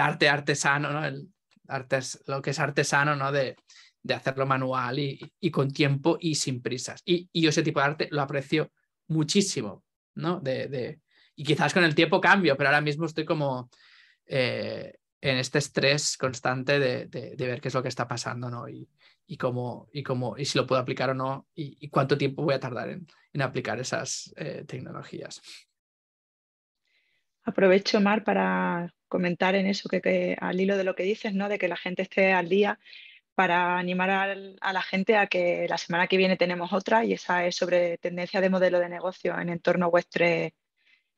arte artesano, ¿no? el artes, lo que es artesano ¿no? de, de hacerlo manual y, con tiempo y sin prisas. Y, yo ese tipo de arte lo aprecio muchísimo, ¿no? De, y quizás con el tiempo cambio, pero ahora mismo estoy como eh, en este estrés constante de, de, ver qué es lo que está pasando, ¿no? y cómo, y cómo, y si lo puedo aplicar o no, y, cuánto tiempo voy a tardar en, aplicar esas eh, tecnologías. Aprovecho, Mar, para comentar en eso, que, al hilo de lo que dices, ¿no? de que la gente esté al día, para animar a la gente a que la semana que viene tenemos otra, y esa es sobre tendencia de modelo de negocio en entorno vuestro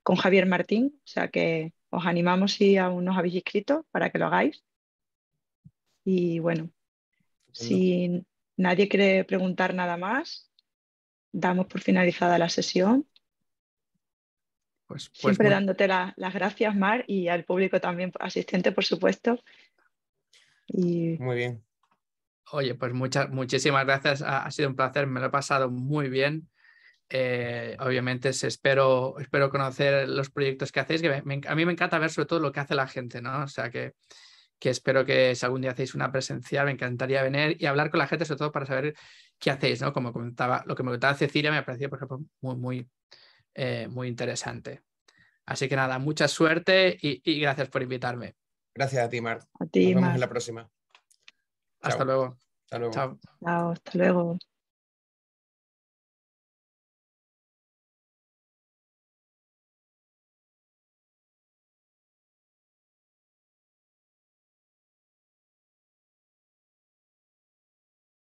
con Javier Martín. O sea que os animamos si aún no os habéis inscrito para que lo hagáis. Y bueno, si nadie quiere preguntar nada más, damos por finalizada la sesión. Pues, pues Siempre dándote las gracias, Mar, y al público también asistente, por supuesto. Muy bien. Oye, pues muchas, muchísimas gracias. Ha, sido un placer, me lo he pasado muy bien. Eh, obviamente espero, espero conocer los proyectos que hacéis, que a mí me encanta ver sobre todo lo que hace la gente, ¿no? O sea que que espero que si algún día hacéis una presencia, me encantaría venir y hablar con la gente, sobre todo para saber qué hacéis, ¿no? Como comentaba, lo que me comentaba Cecilia me parecido, por ejemplo, muy, muy, eh, muy interesante. Así que nada, mucha suerte y, gracias por invitarme. Gracias a ti, Mar. A Nos vemos en la próxima. Hasta luego. Hasta luego. Chao, hasta luego.